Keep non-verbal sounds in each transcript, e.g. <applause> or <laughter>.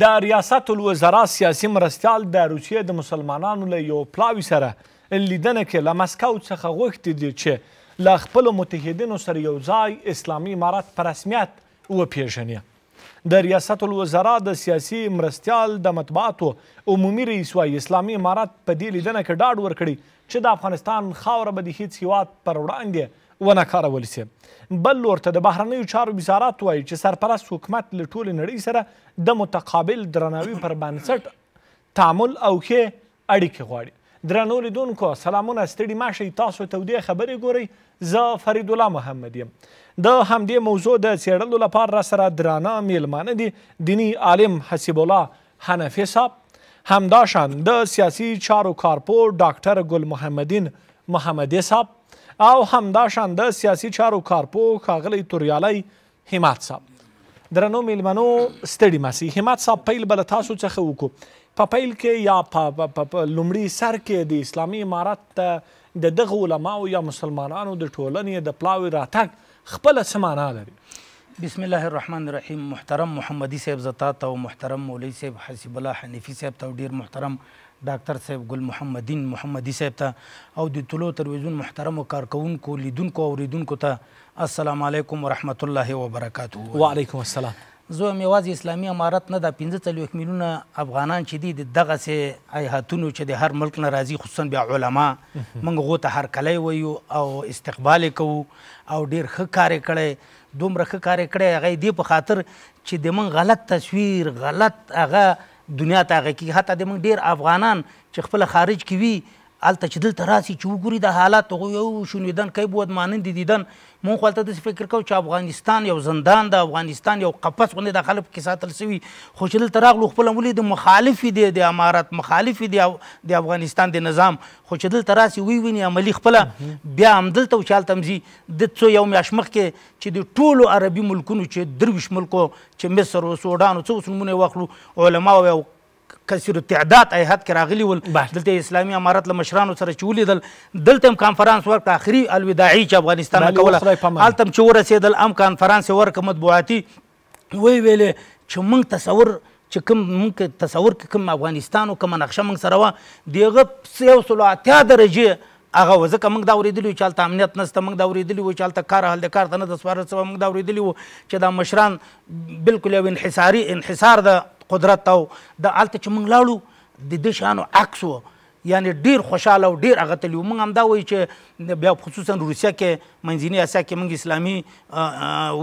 د ریاست الوزرا سیاسي مرستیال د روسیې د مسلمانانو له یو پلاوي سره لیدنه کې له مسکو څخه غوښتي دي چې له خپلو متحدینو سره یو ځای اسلامي امارات په رسمیت وپیژني د ریاست الوزرا د سیاسي مرستیال د مطبوعاتو عمومي رئیس وایي اسلامي امارات په دې لیدنه کې ډاډ ورکړي چې د افغانستان خاوره به د هیڅ هیواد پر وړاندې وناکارول سي بل لورته د بهرنیو چارو وزارت وایي چې سرپرست حکومت له ټولې نړۍ سره د متقابل درناوي پر بنسټ تعامل او ښې اړیکې غواړي درنو لیدونکو سلامونه ستړي مه شئ تاسو تودې خبرې ګورئ زه فرید الله محمد یم د همدې موضوع د څېړلو لپاره را سره درانه میلمانه دي دیني عالم حسیب الله حنفي صاحب همداشان د سیاسي چارو کارپو ډاکټر ګل محمدین محمدی صاحب او همدا شان د سیاسي چارو کارپوه ښاغلی توریالی همت صاحب درنو میلمنو ستړي مسی همت صاحب پیل به له تاسو څخه وکړو په پیل کې یا په لومړي سر کې د اسلامي امارت د دغه علماو یا مسلمانانو د ټولنې د پلاوي راتګ خپله څه معنا لري بسم الله الرحمن الرحیم محترم محمدي صاحب زتا ته او محترم مولوي صاحب حسیب الله حنیفي صاحب ته ډیر محترم ډاکټر صاحب ګل محمدین محمدي صاحب ته او د طلو تلویزیون محترم کارکونکو لیدونکو او ریدونکو ته السلام علیکم ورحمت الله وبرکاته وعلیکم السلام زه هم یوازې اسلامي امارت نه دا پنځه څلوېښت میلیونه افغانان چې دي د دغسې ایهاتونو چې د هر ملک نه راځي خصوصا بیا علما موږ هغو ته هرکلی وایو او استقبال یې کوو او ډېر ښه کار یې کړی دومره ښه کار یې کړی هغه یې دې په خاطر چې د من غلط تصویر غلط هغه دنیا ته هغه کې حتی د موږ ډیر افغانان چې خپل خارج کې وي الته چې دلته راسي چې وګوري د حالات غو یو شنیدن کوي بود مانند دیدن مونږ خپل ته د فکر کو چې افغانستان یو زندان د افغانستان یو قفس غونډه د خلک کې ساتل سوی خو چې دلته راغلو خپل ولې د مخالف دي د امارات مخالف دي د افغانستان د نظام خو چې دلته راسي وی ویني عملی خپل بیا هم دلته چال تمزي د څو یو میاشمخ کې چې د ټولو عربي ملکونو چې درویش ملکو چې مصر او سودان او څو نمونه واخلو علما او کثیر التعداد هیات کې راغلي ول دلته اسلامي امارت له مشرانو سره چې ولیدل دلته هم کانفرانس ورکړ آخري الوداعي چې افغانستان کوله هلته هم چې ورسېدل هم کانفرانس یې ورکړ مطبوعاتي وی ویلې چې موږ تصور چې کوم موږ تصور کې کوم افغانستان او کومه نقشه موږ سره وه د هغه یو سلو اتیا درجې هغه ځکه موږ دا اورېدلي وو چې هلته امنیت نشته موږ دا اورېدلي وو چې هلته کار حل د کار ته نه د سپارل سوی موږ دا اورېدلي وو چې دا مشران بلکل یو انحصاري انحصار د قدرت او د الته چې موږ لاړو د دې شانو عکس وو یعنی ډیر خوشاله او ډیر هغه تلو موږ هم دا وایو چې بیا خصوصا روسیه کې منځنی اسیا کې موږ اسلامي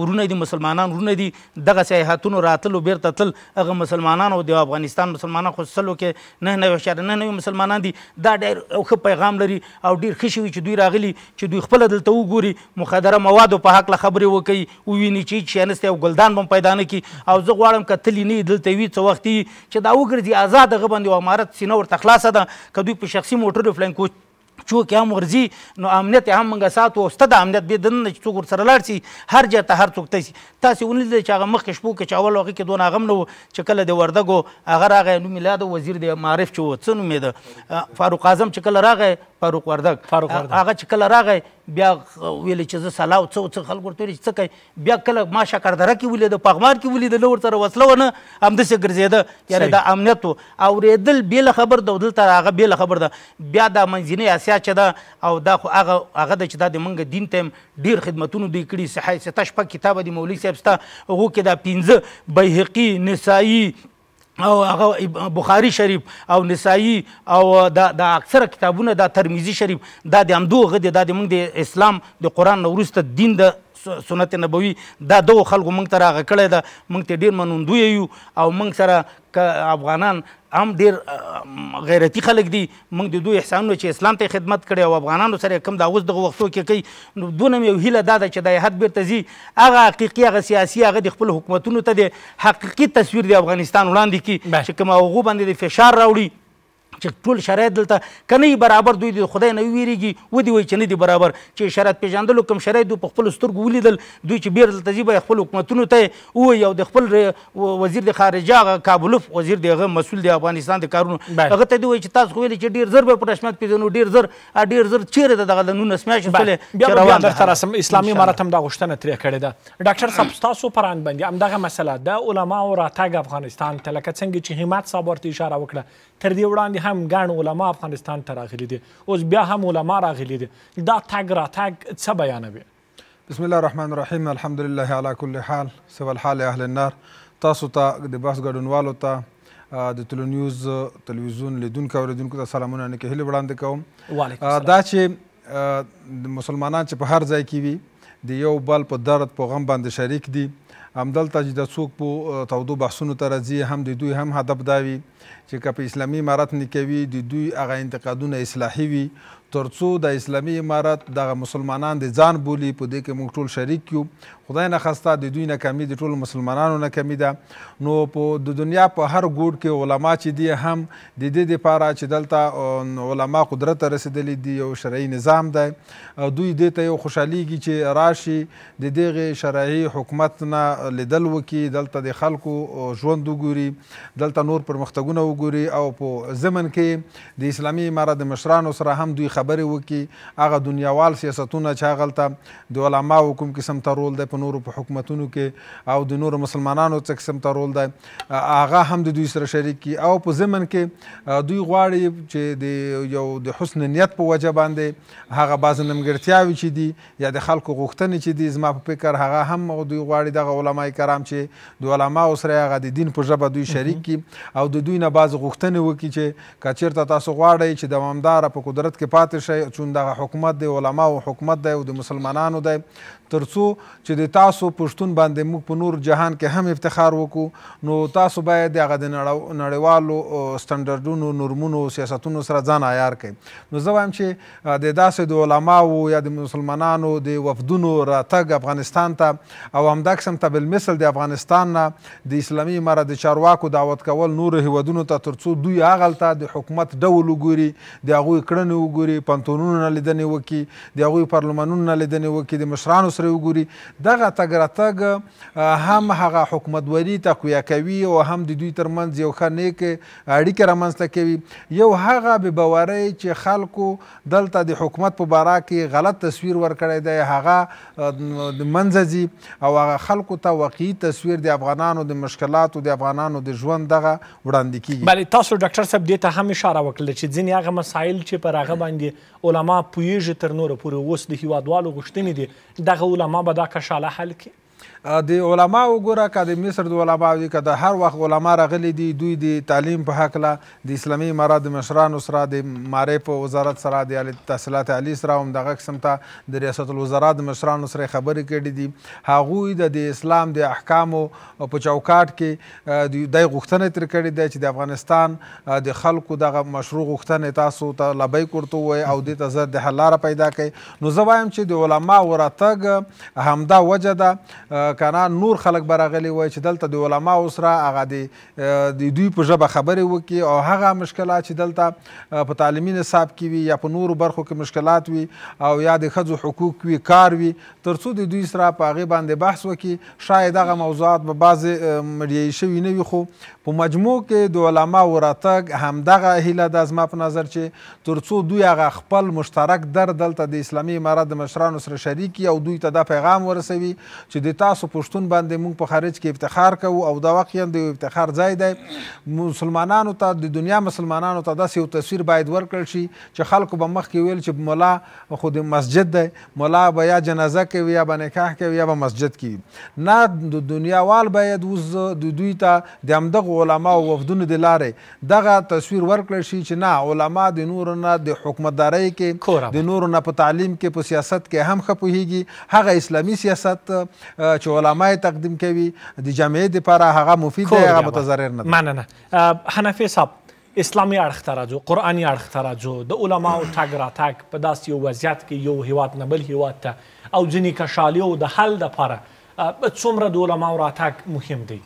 ورونه دي مسلمانان ورونه دي دغه سیاحتونو راتلو بیرته تل هغه مسلمانان او د افغانستان مسلمانان خو سلو کې نه نه اشاره نه نه مسلمانان دي دا ډیر او ښه پیغام لري او ډیر ښه شوي چې دوی راغلي چې دوی خپل دلته وګوري مخدره موادو په حق له خبرې وکړي وویني چې شینسته او ګلدان بم پیدا نه کی او زه غواړم کتلی نه دلته وي څه وخت چې دا وګرځي آزاد غبندي او امارت سینور تخلاصه ده کدو دوی په شخصي موټرو فلنکو چوک هم ورځي نو امنیت هم موږ ساتو او ستا د امنیت بې دننه چې څوک ورسره لاړ شي هر ځای ته هر څوک تی شي تاسې ولیدل چې هغه مخکې شپو کې چې اول هغې کې دونه غم نه و چې کله د وردګو هغه راغی نوم یې لا وزیر د معارف چې و څه نومېده فاروق اعظم چې کله راغی فاروق وردګ هغه چې کله راغی بیا ویل چې زه سلا او څه څه خلک ورته ویل چې څه کوي بیا کله ما شکردره کې ویل د پغمار کې ویل د لور سره وسله ونه همداسې ګرځېده یعنې د امنیت او اورېدل بیله خبر ده دلته هغه بیله خبر ده بیا دا منځنۍ اسیا چې ده او دا خو هغه هغه ده چې دا د موږ دین ته ډېر خدمتونه دوی کړي صحه سته شپږ کتابه د مولوي صاحب ستا هغو کې دا پنځه بیهقي نسایي او هغه بخاری شریف او نسائی او د اکثره کتابونه د ترمذی شریف دا د امدو غدي د موږ د اسلام د قران نورسته دین د سنت نبوي دا دو خلکو موږ ته راغه کړی ده موږ ته ډېر منندوی یو او موږ سره افغانان هم ډېر غیرتي خلک دي موږ د دوی احسانونه چې اسلام ته خدمت کړی او افغانانو سره کم دا اوس دغه وختو کې کوي نو دونه یو هیله دا ده چې دا حد بیرته ځي هغه حقیقي هغه سیاسي هغه د خپل حکومتونو ته د حقیقي تصویر د افغانستان وړاندې کړي چې کوم هغو باندې د فشار راوړي چې ټول شرایط دلته کني برابر دوی د خدای نه ویریږي ودی وای چې نه دی برابر چې شرایط پیژندلو کوم شرایط دوی په خپل سترګو ولیدل دوی چې بیر دلته ځي به خپل حکومتونو ته او یو د خپل وزیر د خارجه کابلوف وزیر دغه مسول د افغانستان د کارونو هغه ته دوی چې تاسو خو ویل چې ډیر زر به پټشمت پیژنو ډیر زر ډیر زر چیرې دغه نو نسمیاش بیا بیا درته راسم اسلامي امارت هم دا غوښتنه ترې کړې ده ډاکټر صاحب تاسو پران باندې همدغه مسله د علماو راتګ افغانستان ته لکه څنګه چې همت صاحب ورته اشاره وکړه تر دې وړاندې هم هم ګڼ علما افغانستان ته راغلي دي اوس بیا هم علما راغلي دي دا تګ راتګ څه بیانوي بسم الله الرحمن الرحیم الحمدلله علی کل حال سوال حال اهل النار تاسو ته د بحث ګډونوالو ته د ټلو نیوز تلویزیون لیدونکو اوریدونکو ته سلامونه نه کې هلی وړاندې کوم دا چې مسلمانان چې په هر ځای کې وي د یو بل په درد په غم باندې شریک دي همدلته چې د څوک په تودو بحثونو ته راځي هم د دوی هم هدف دا وي چې که په اسلامي امارت نکوي د دوی هغه انتقادونه اصلاحي وي ترڅو د اسلامي امارت دغه مسلمانان د ځان بولی په دې کې موږ ټول شریک یو خدای نه خواسته د دوی ناکامي د ټولو مسلمانانو ناکامي ده نو په د دنیا په هر ګوټ کې علما چې دي هم د دې دپاره چې دلته علما قدرت ته رسېدلي دي یو شرعي نظام دی دوی دې ته یو خوشحالیږي چې راشي د دغې شرعي حکومت نه لیدل وکړي دلته د خلکو ژوند وګوري دلته نور پرمختګونه وګوري او په ضمن کې د اسلامي امارت د مشرانو سره هم دوی خبرې وکړي هغه دنیاوال سیاستونه چې هغلته د علماو کوم قسم ته رول دی په نورو په حکومتونو کې او د نورو مسلمانانو څه قسم ته رول دی هغه هم د دوی سره شریک کی او په ضمن کې دوی غواړي چې د یو د حسن نیت په وجه باندې هغه بعض نیمګړتیاوې چې دي یا د خلکو غوښتنې چې دي زما په فکر هغه هم دوی غواړي دغه علماي کرام چې د علماو سره هغه د دین په ژبه دوی شریک کی او د دوی نه بعض غوښتنې وکړي چې کچیرته تاسو غواړئ چې دوامدار په قدرت کې پاتې شي چون دغه حکومت دی علماو حکومت دی او د مسلمانانو دی ترڅو چې د تاسو پښتون باندې موږ په نور جهان کې هم افتخار وکړو نو تاسو باید د هغه د نړیوالو سټنډرډونو نورمونو سیاستونو سره ځان عیار کړئ نو زه وایم چې د داسې د علماو یا د مسلمانانو د وفدونو راتګ افغانستان ته او همدا قسم ته بالمثل د افغانستان نه د اسلامي امارت د چارواکو دعوت کول نورو هیوادونو ته ترڅو دوی هغلته د حکومت ډول وګوري د هغوی کړنې وګوري پانتونونو نه لیدنې وکړي د هغوی پارلمانونو نه لیدنې وکړي د مشرانو سره سره وګوري دغه تګ راتګ هم هغه حکومتولي تقویه کوي او هم د دوی ترمنځ یو ښه نیک اړیکه رامنځته کوي یو هغه بې باورۍ چې خلکو دلته د حکومت په باره کې غلط تصویر ورکړی دی هغه منځه ځي او هغه خلکو ته واقعي تصویر د افغانانو د مشکلاتو د افغانانو د ژوند دغه وړاندې کیږي بلې تاسو ډاکټر صاحب دې ته هم اشاره وکړله چې ځینې هغه مسایل چې پر هغه باندې علما پوهیږي تر نوره پورې اوس د هیوادوالو غوښتنې دي دغه هغه علما به دا کشاله حل کړي د علما وګوره که د مصر د علما دي که د هر وخت علما راغلي دي دوی د تعلیم په هکله د اسلامي امارات د مشرانو سره د معرف وزارت سره د تحصیلات عالي سره همدغه قسم ته د ریاست الوزرا د مشرانو سره خبرې کړي دي هغوی د د اسلام د احکامو په چوکاټ کې د غوښتنې تر کړې ده چې د افغانستان د خلکو دغه مشروع غوښتنې تاسو ته لبیک ورته ووایي او دې ته زر د حل لاره پیدا کړئ نو زه وایم چې د علما ورتګ همدا وجه ده کانا نور خلک براغلی وای چې دلته د علما سره هغه د دوی په ژبه خبرې وکړي او هغه مشکلات چې دلته په تعلیمي نصاب کې وي یا په نورو برخو کې مشکلات وي او یا د ښځو حقوق وي کار وي تر څو د دوی سره په هغې باندې بحث وکړي شاید هغه موضوعات به بعضې مړیایي شوي نه وي خو په مجموع کې د علما وراتګ همدغه هیله ده زما په نظر چې ترڅو دوی هغه خپل مشترک در دلته د اسلامي امارات د مشرانو سره شریکي او دوی ته دا پیغام ورسوي چې د تاسو پښتون باندې موږ په خارج کې افتخار کوو او دا واقعا د افتخار ځای دی مسلمانانو ته د دنیا مسلمانانو ته داسې یو تصویر باید ورکړل شي چې خلکو به مخکې ویل چې مولا خو د مسجد دی مولا به یا جنازه کوي یا به نکاح کوي یا به مسجد کوي نه د دنیاوال باید اوس د دوی ته د همدغو علما او وفدونو د لارې دغه تصویر ورکړل شي چې نه علما د نور نه د حکومتدارۍ کې د نور نه په تعلیم کې په سیاست کې هم خپوهیږي هغه اسلامی سیاست چې علما تقدیم کوي د جمعیت لپاره هغه مفید دی هغه متضرر نه مننه حنفی صاحب اسلامي اړخ ته راځو قرآني اړخ ته راځو د علماو تګ راتګ په داسې یو وضعیت کې یو هیواد نه بل هیواد ته او ځینې کشالیو د حل دپاره څومره د علماو راتګ مهم دی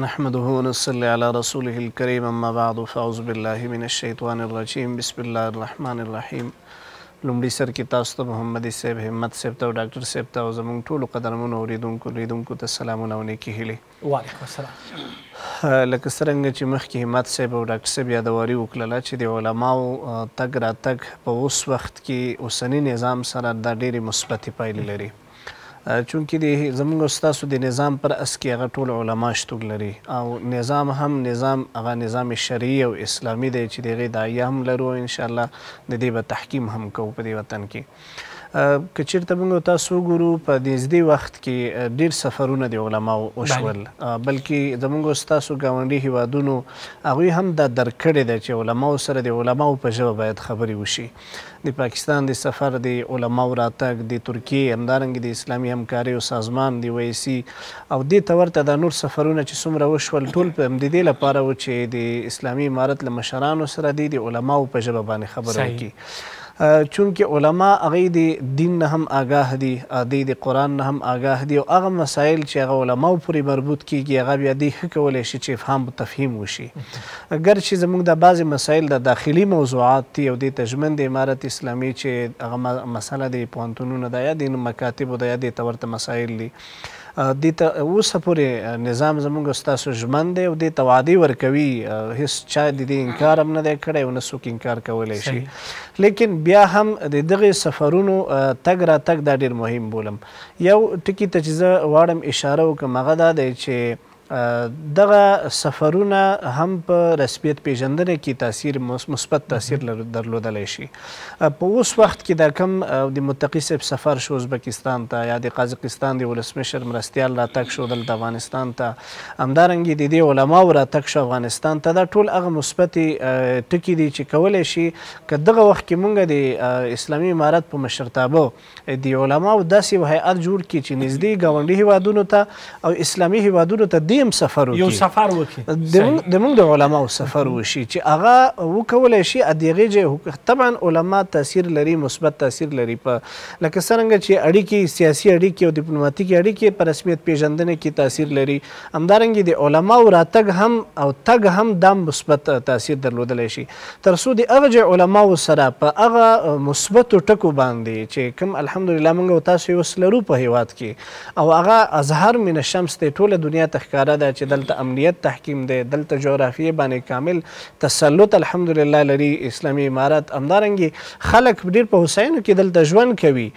نحمده ونصلي على رسوله الكريم اما بعد فاعوذ بالله من الشیطان الرجیم بسم الله الرحمن الرحیم لومړي سر کې تاسو ته محمد صاحب همت صاحب ته ډاکټر صاحب ته زموږ ټولو قدرمنو اوریدونکو لیدونکو ته سلامونه ونه کې هلي وعلیکم السلام لکه څنګه چې مخکې همت صاحب او ډاکټر صاحب یادواري وکړله چې د علماو تګ راتګ په اوس وخت کې اوسنی نظام سره دا ډېرې مثبتې پایلې لري چونکې د زموږ استادو د نظام پر اس کې هغه ټول علما شتون لري او نظام هم نظام هغه نظام شرعي او اسلامي دی چې دغه دایې هم لرو ان شاء الله د دې به تحکیم هم کوو په دې وطن کې کچیرته موږ تاسو ګورو په نږدې وخت کې ډیر سفرونه د علماو وشول بلکې زموږ ستاسو ګاونډي هیوادونو هغوی هم دا درک کړی دی چې علماو سره د علماو په ژبه باید خبرې وشي د پاکستان د سفر د علماو راتګ د ترکیې همدارنګه د اسلامي همکاریو سازمان د ویسي او دې ته ورته دا نور سفرونه چې څومره وشول ټول په همدې لپاره و چې د اسلامي امارت له مشرانو سره دی د علماو په ژبه باندې خبره وکړي چونکه علما هغه د دین نه هم آگاه دي د قران نه هم آگاه دي او هغه مسایل چې هغه علما پورې مربوط کیږي هغه بیا دی کولای شي چې افهام او تفهیم وشي اگر چې زموږ د بعضی مسایل د داخلي موضوعات دي او د تجمن د امارت اسلامي چې هغه مسله د پونتونونو د یا د مکاتب د یا د تورته مسایل دي د ته اوس پورې نظام زموږ ستاسو ژمن دی او د توادی ورکوي هیڅ چا د دې انکار هم نه دی کړی او نه څوک انکار کولی شي لیکن بیا هم د دغه سفرونو تګ را تګ دا ډیر مهم بولم یو ټکی ته چې زه واړم اشاره وکړم هغه دا دی چې دغه سفرونه هم په رسمیت پیژندنه کې تاثیر مثبت تاثیر درلودلی شي په اوس وخت کې دا کم د متقي صاحب سفر شو ازبکستان ته یا د قازقستان د ولسمشر مرستیال راتګ شو دلته افغانستان ته همدارنګې د دې علماو راتګ شو افغانستان ته دا ټول هغه مثبت ټکي دي چې کولی شي که دغه وخت کې مونږ د اسلامي امارت په مشرتابه د علماو داسې هیئت جوړ کړي چې نږدې ګاونډي هیوادونو ته او اسلامي هیوادونو ته دیم سفر وکړي یو سفر وکړي د موږ د علماو سفر وشي چې هغه وکولای شي ا دغه جه طبعا علما تاثیر لري مثبت تاثیر لري په لکه څنګه چې اړیکې سیاسي اړیکې او ډیپلوماټیکي اړیکې په رسمیت پیژندنې کې تاثیر لري همدارنګه د علماو راتګ هم او تګ هم د مثبت تاثیر درلودلی شي ترڅو د هغه جه علماو سره په هغه مثبت ټکو باندې چې کوم الحمدلله موږ تاسو یې وسلرو په هیواد کې او هغه ازهر من الشمس ته ټوله دنیا ته اداره ده چې دلته امنیت تحکیم دی دلته جغرافیه باندې کامل تسلط الحمدلله لري اسلامي امارات همدارنګې خلک ډېر په هوساینو کې دلته ژوند کوي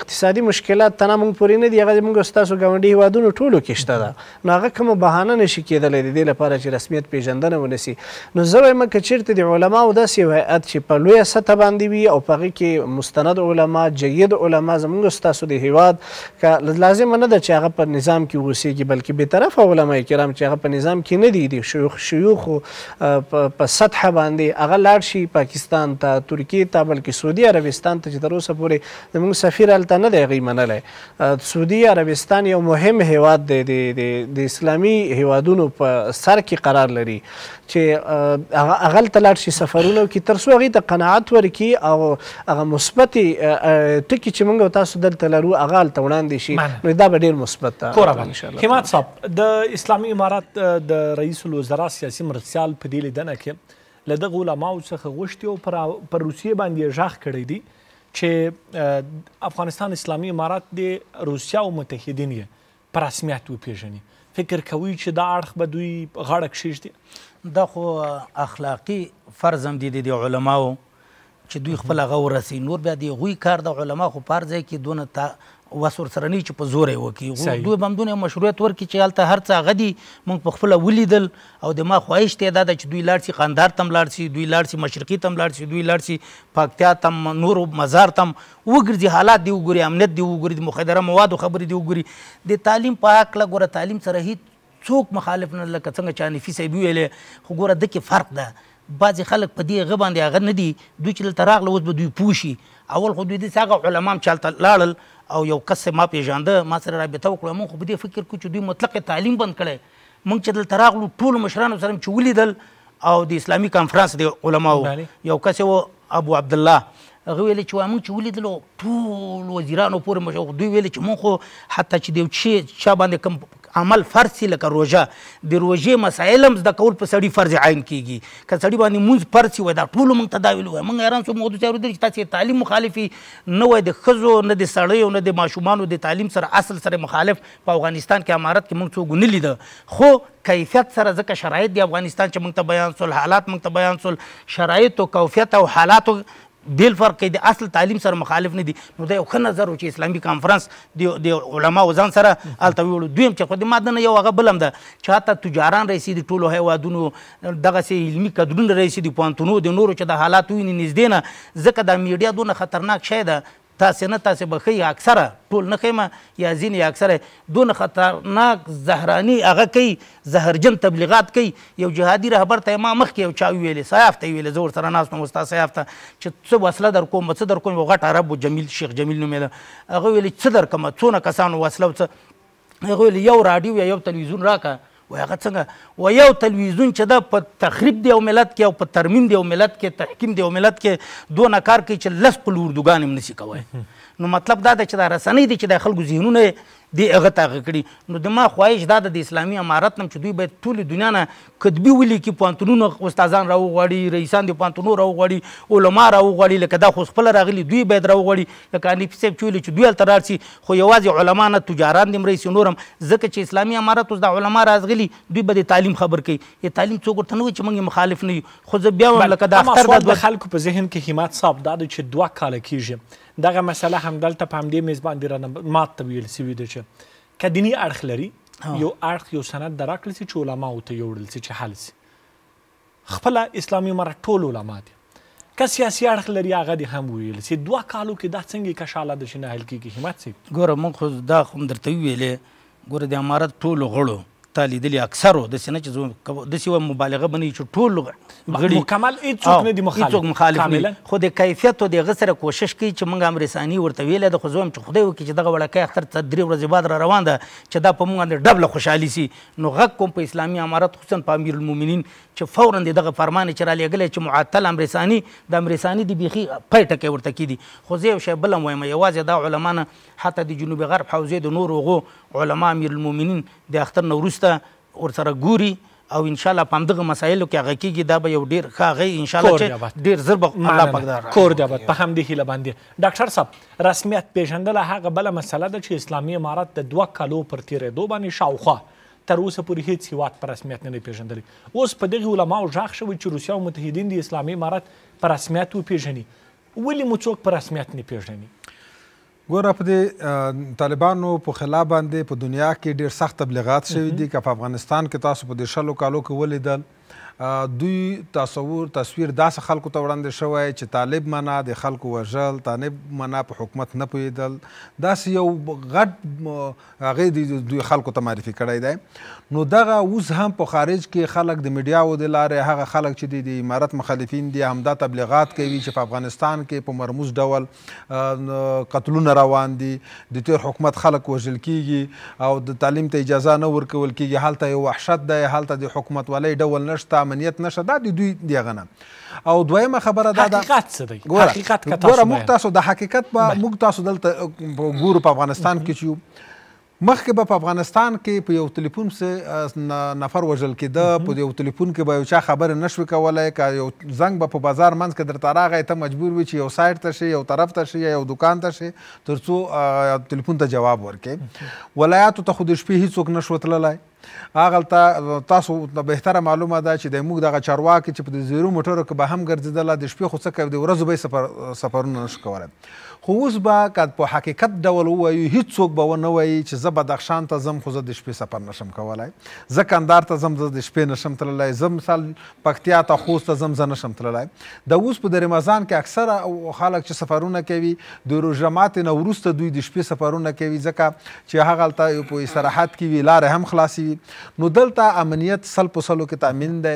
اقتصادي مشکلات تنه موږ پورې نه دي هغه زموږ ستاسو ګاونډي هیوادونو ټولو کې شته ده نو هغه کومه بهانه نشي کېدلی د دې لپاره چې رسمیت پیژندنه ونیسي نو زه وایم که چېرته د علماو داسې هیئت چې په لویه سطحه باندې وي او په هغې کې مستند علما جید علما زموږ ستاسو د هیواد که لازمه نه ده چې هغه په نظام کې اوسېږي بلکې بېطرفه علما علما کرام چې هغه په نظام کې نه دي د شیوخ شیوخ په سطح باندې هغه لاړ شي پاکستان ته ترکیه ته بلکې سعودي عربستان ته چې تر اوسه پورې زموږ سفیر هلته نه دی هغوی منلی سعودي عربستان یو مهم هیواد دی د اسلامي هیوادونو په سر کې قرار لري چې هغه تلاټ شي سفرونه کې تر څو هغه ته قناعت ورکي او هغه مثبت ټکی چې موږ تاسو دلته لرو هغه ته وړاندې شي نو دا به ډیر مثبت ده ان شاء الله همت صاحب د اسلامي امارات د رئیس الوزرا سیاسي مرسیال په دې لیدنه کې له دغه علماو څخه غوښتي او پر روسیې باندې ژغ کړی دی چې افغانستان اسلامي امارات د روسیا او متحدین یې په رسمیت وپیژني فکر کوي چې دا اړخ به دوی غاړه کشیږدي دا خو اخلاقی فرض هم دي د علماو چې دوی خپل هغه ورسي نور بیا دی غوی کار د علما خو پار ځای کې دونه تا وسور سره نه چې په زور یې وکي دوی بم دونه مشروعیت ورکړي چې هلته هر څه غدي مونږ په خپل ولیدل او د ما خواهش ته دا چې دوی لاړ سي خاندار تم لاړ سي دوی لاړ سي مشرقي تم لاړ سي دوی لاړ سي پکتیا تم نور مزار تم وګرځي حالات دی وګوري امنیت دی وګوري مخدره مواد خبرې دی وګوري د تعلیم په حق لګوره تعلیم سره هیڅ څوک مخالف نه لکه څنګه چا نفي صاحب ویلې خو ګوره د کې فرق ده بعضې خلک په دې هغه باندې هغه نه دي دوی چې دلته راغله اوس به دوی پوه شي اول خو دوی داسې هغه علما هم چې هلته لاړل او یو کس ما پیژانده ما سره رابطه وکړه مونږ خو په دې فکر کو چې دوی مطلق تعلیم بند کړی مونږ چې دلته راغلو ټول مشرانو سره چې ولیدل او د اسلامي کانفرنس د علماو یو کس و ابو عبد الله هغه ویل چې موږ چې ولیدل ټول وزیرانو پورې مشو دوی ویل چې مونږ خو حتی چې د چا باندې کم عمل فرض سي لکه روژه د روژې مسایل هم زده کول په سړي فرض عین کیږي که سړي باندې مونځ فرض سي وای دا ټولو موږ ته دا ویلي وای موږ حیران شو موږ دوی اورېدل چې تاسې تعلیم مخالفي نه وای د ښځو نه د سړیو نه د ماشومانو د تعلیم سره اصل سره مخالف په افغانستان کې امارت کې موږ څوک نه لیده خو کیفیت سره ځکه شرایط د افغانستان چې موږ ته بیان سول حالات موږ ته بیان سول شرایط او کیفیت او حالاتو بیل فرق کوي د اصل تعلیم سره مخالف نه دي نو دا یو ښه نظر و چې اسلامي کانفرنس د د علما ځان سره هلته ویوړو دویم چې خو د ماده نه یو هغه بل هم ده چې حتی تجاران رئیسي د ټولو هیوادونو دغسې علمي کدرونه رئیسي د پوهنتونو د نورو چې د حالات ویني نږدې نه ځکه دا میډیا دونه خطرناک شی ده تاسې نه تاسې به ښیي اکثره ټول نه ښیم یا ځینې یا اکثره دونه خطرناک زهراني هغه کوي زهرجن تبلیغات کوي یو جهادي رهبر ته ما مخکې یو چا وویلې سیاف ته یې ویلې زه ورسره ناست وم استاد سیاف ته چې څه وسله در کوم څه در کوم یو غټ عرب جمیل شیخ جمیل نومېده هغه ویلې څه در کومه څونه کسانو وسله څه هغه ویلې یو راډیو یا یو تلویزیون راکړه وای هغه څنګه و یو تلویزیون چې دا په تخریب دی او ملت کې او په ترمیم دی او ملت کې تحکیم دی او ملت کې دونه کار کوي چې لس پلوردوګان هم نشي کوی نو مطلب دا دی چې دا رسنۍ دي چې د خلکو ذهنونه دی هغه تاغه کړي نو د ما خواهش دا د اسلامي امارت نم چې دوی باید ټول دنیا نه کتبي ولیکي پانتونونو استادان راوغواړي رئیسان د پانتونو راوغواړي علما راوغواړي لکه دا خو خپل راغلي دوی باید راوغواړي لکه انیف صاحب چولی چې دوی هلته رارسي خو یوازې علما نه تجاران دم رئیس نورم ځکه چې اسلامي امارت اوس د علما راغلي دوی به د تعلیم خبر کوي یا تعلیم څوک ورته نه وي چې موږ مخالف نه یو خو زه بیا وایم لکه دا اختر د خلکو په ذهن کې حماد صاحب دا چې دوه کاله کیږي دغه مسله همدلته په همدې میز باندې رانه ماته ویل سوي دی چې که دیني اړخ لري یو اړخ یو سند در راکړل سي چې علماو ته یوړل سي چې حل سي خپله اسلامي مره ټول علما دي که سیاسي اړخ لري هغه دې هم ویل سي دوه کالو کې دا څنګه کشاله د شنه حل کېږي همت سي ګوره موږ خو دا خو درته ویلې ګوره د امارت ټولو غړو تا لیدلی اکثرو د سینه چې د سیو مبالغه بنی چې ټول غړي مکمل هیڅوک نه دی مخالف هیڅوک مخالف نه خو د کیفیت او د غسر کوشش کوي چې موږ هم رسانی ورته ویل د خو زم چې خدای وکړي چې دغه وړکې اختر تدری ورځې بعد را روان ده چې دا په موږ باندې ډبل خوشحالي سي نو غک کوم په اسلامي امارت خصوصا په امیر المؤمنین چې فورا د دغه فرمان چې را لېږلی چې معطل امرساني د امرساني د بیخي پی ټکی ورته کیدي خو زه یو شی بل هم وایم یوازې دا علما نه حتی د جنوب غرب حوزې د نورو هغو علما امیرالمؤمنین د اختر نه وروسته ورسره ګوري او ان شاء الله پام دغه مسایلو کې هغه کېږي دا به یو ډیر ښه ان شاء الله چې ډیر زر به الله پاک دار کور دی په همدې هیله باندې ډاکټر صاحب رسمیت پیژندل هغه بل مسله ده چې اسلامي امارات د دوه کالو پر تیرېدو باندې شاوخوا تر اوسه پورې هیڅ هیواد په رسمیت نه دی پیژندلی اوس په دغې علماو غږ شوی چې روسیه او متحدین د اسلامي امارت په رسمیت وپیژني ولې مو څوک په رسمیت نه پیژني ګوره په دې طالبانو په خلاف باندې په دنیا کې ډیر سخت تبلیغات شوي دي که په افغانستان کې تاسو په دې شلو کالو کې ولیدل دوی تصور تصویر داس خلکو ته وړاندې شوی چې طالب معنا د خلکو وژل طالب معنا په حکومت نه پویدل داس یو غټ هغه دوی خلکو ته معرفي کړی دی نو دغه اوس هم په خارج کې خلک د میډیاو د لارې هغه خلک چې د امارت مخالفین دي همدا تبلیغات کوي چې په افغانستان کې په مرموز ډول قتلونه روان دي د تیر حکومت خلک وژل کیږي او د تعلیم ته اجازه نه ورکول کیږي هلته یو وحشت دی هلته د حکومت ولې ډول نشته امنیت نشته دا د دوی دیغه نه او دویمه خبره دا ده حقیقت څه دی حقیقت کته ګوره موږ تاسو د حقیقت په موږ تاسو دلته ګورو په افغانستان کې چې مخکې به په افغانستان کې په یو ټلیفون سه نفر وژل کېده په یو ټلیفون کې به یو چا خبره نشوي کولی که یو زنګ به په بازار منځ کې درته راغی ته مجبور وي چې یو سایډ ته شي یو طرف ته شي یا یو دوکان ته شي تر څو ټلیفون ته جواب ورکړي ولایاتو ته خو د شپې هېڅوک نشو تللی هغه تا تاسو به تر معلومه ده چې د موږ دغه چارواکي چې په زیرو موټرو کې به هم ګرځیدل د شپې خو څه کوي د ورځو به سفر سفرونه نشو کولای خو اوس به کډ په حقیقت ډول وایي هیڅوک به ونه وایي چې زه به دښان ته زم خو زه د شپې سفر نشم کولای زه کندار ته زم زه د شپې نشم تللای زم مثال پکتیا ته خوست ته زم زه نشم تللای د اوس په د رمضان کې اکثره خلک چې سفرونه کوي د روژمات نه وروسته دوی د شپې سفرونه کوي ځکه چې هغه هلته په استراحت کې وي لارې هم خلاصې دي نو دلته امنیت سل په سلو کې تامین دی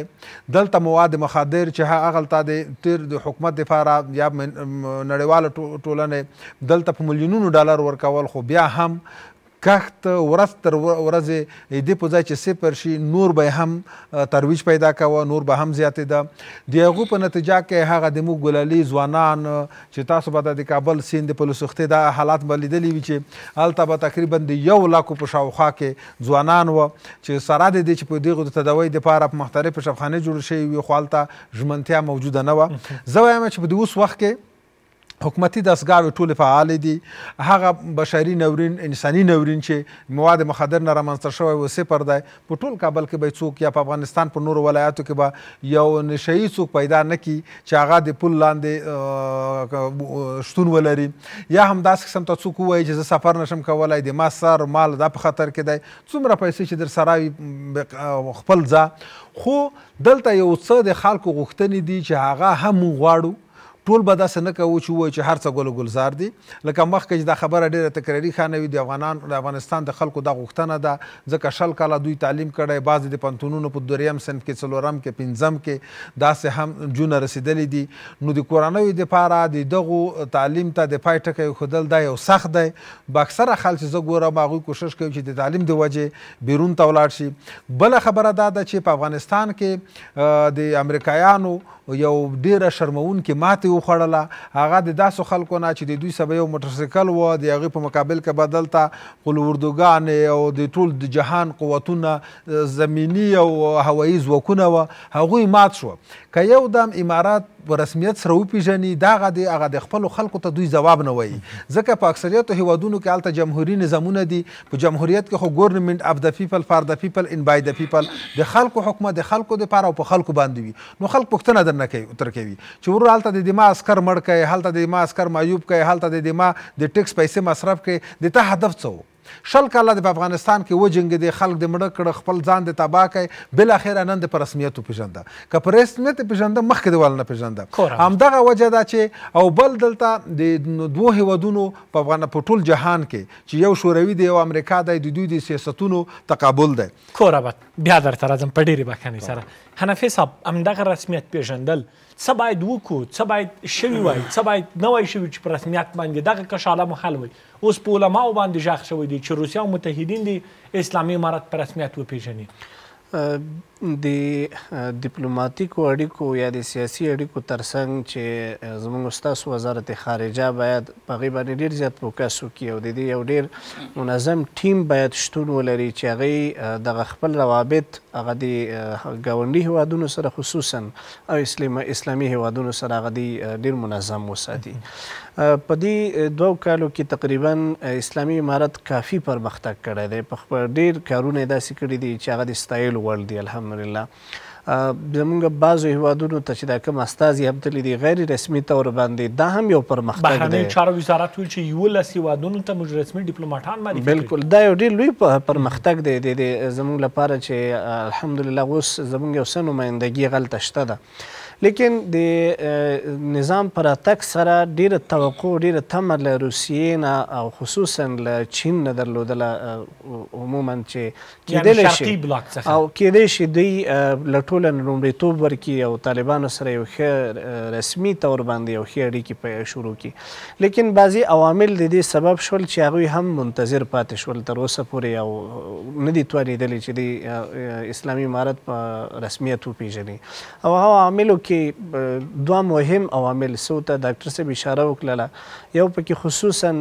دلته مواد مخادر چې هغه غلطه دی تیر د حکومت لپاره یا نړیواله ټولنې دلته په ملیونونو ډالر ورکول خو بیا هم کښت ورځ تر ورځې د په ځای چې صفر شي نور به هم ترویج پیدا کوه نور به هم زیاتېده د هغو په نتیجه کې هغه د موږ ګلالي ځوانان چې تاسو به د کابل سیند په لسختې دا حالات به لیدلی وي چې هلته به تقریبا د یو لاکو په شاوخوا کې ځوانان وه چې سره د دې چې په دغو د تداوۍ دپاره په مختلفې شبخانې جوړې شوې وي خو هلته ژمنتیا موجوده نه وه زه وایم چې په دې اوس وخت کې حکومتي دستګاوې ټولې فعالې دي هغه بشري نورین انساني نورین چې مواد مخدر نه رامنځته شوی و صفر دی په ټول کابل کې به څوک یا په افغانستان په نورو ولایاتو کې به یو نشهیي څوک پیدا نه کړي چې هغه د پل لاندې شتون ولري یا هم داسې قسم ته څوک ووایي چې زه سفر نشم کولی د ما سر مال دا په خطر کې دی څومره پیسې چې در سره وي خپل ځه خو دلته یو څه د خلکو غوښتنې دي چې هغه هم غواړو ټول به داسې نه کوو چې ووایو چې هر څه ګل ګلزار دي لکه مخکې چې دا خبره ډیره تکراري ښه وي د افغانان د افغانستان د خلکو دا غوښتنه ده ځکه شل کاله دوی تعلیم کړی بعضې د پوهنتونونو په دریم صنف کې څلورم کې پنځم کې داسې هم جونه رسېدلي دي نو د کورنیو دپاره د دغو تعلیم ته د پای ټکی ښودل دا یو سخت دی به اکثره خلک چې زه ګورم هغوی کوشش کوي چې د تعلیم د وجې بیرون ته ولاړ شي بله خبره دا ده چې په افغانستان کې د امریکایانو یو ډیره شرموونکې ماتې وخړله هغه د داسو خلکو نه چې د دوی سبا یو موټرسایکل و د هغې په مقابل کې به دلته قل اردوګان او د ټول د جهان قوتونه زمینی او هوایي ځواکونه وه هغوی مات شوه که یو دم امارات رسمیت سره وپیژني دا هغه د هغه د خپلو خلکو ته دوی ځواب نه وایي ځکه په اکثریتو هیوادونو کې هلته جمهوري نظامونه دي په جمهوریت کې خو ګورنمنټ اف د پیپل فار د پیپل ان بای د پیپل د خلکو حکومت د خلکو دپاره او په خلکو باندې وي نو خلک پوښتنه درنه کوي تر کوي چې ورور هلته د دما عسکر مړ کوي هلته د دما عسکر معیوب کوي هلته د دما د ټیکس پیسې مصرف کوي د ته هدف څه شل کاله د افغانستان کې وجنګېدې خلک د مړه کړه خپل ځان د تباه کړي بالاخره نن د په رسمیت وپېژنده که په رسمیت یې پېژنده مخکې د واله نه پېژنده همدغه وجه ده چې او بل دلته د دوو هیوادونو په افغان په ټول جهان کې چې یو شوروي دی او امریکا دی د دوی د سیاستونو تقابل دی کوربت بیا درته راځم په ډېرې بښنې سره حنفي صاحب همدغه رسمیت پېژندل څه باید وکړو څه باید شوي وای څه باید نه وای شوي چې په رسمیت باندې دغه کشاله محل وای اوس په علماو باندې ژغ شوی دی چې روسیه او متحدین دي اسلامي امارت په رسمیت وپیژني د ډیپلوماټیکو اړیکو یا د سیاسي اړیکو ترڅنګ چې زموږ استاد وزارت خارجه باید په غي باندې ډیر زیات فوکس وکړي او د دې یو ډیر منظم ټیم باید شتون ولري چې هغه د خپل روابط هغه د ګاونډي هوادونو سره خصوصا او اسلامي هوادونو سره هغه ډیر منظم وساتي په دې دوو کالو کې تقریبا اسلامي امارت کافی پرمختګ کړی دی په ډیر کارونه داسې کړي دي چې هغه د ستایلو وړ دي الحمدلله زمونږ بعضو هیوادونو ته چې دا کوم استازي هم تللي دي غیر رسمي طور باندې دا هم یو پرمختګ دی بهرنیو چارو وزارت ویل چې یولس هیوادونو ته موږ رسمي ډیپلوماټان معرفي بلکل دا یو ډېر لوی پرمختګ دی د زمونږ لپاره چې الحمدلله اوس زمونږ یو څه نمایندګي غلته شته ده لیکن د نظام پر تک سره ډیره توقع ډیره تمه له روسیې نه او خصوصا له چین نه درلودله عموما چې کېدلی شي او کېدی شي دوی له ټوله نه لومړیتوب ورکړي او طالبانو سره یو ښه رسمي طور باندې یو ښې اړیکې شروع کړي لیکن بعضي عوامل د دې سبب شول چې هغوی هم منتظر پاتې شول تر اوسه پورې او نه دي توانېدلی چې د اسلامي امارت په رسمیت وپیژني او هغه عواملو کې کې دوه مهم عوامل سو ته ډاکټر صاحب اشاره وکړه یو پکې خصوصا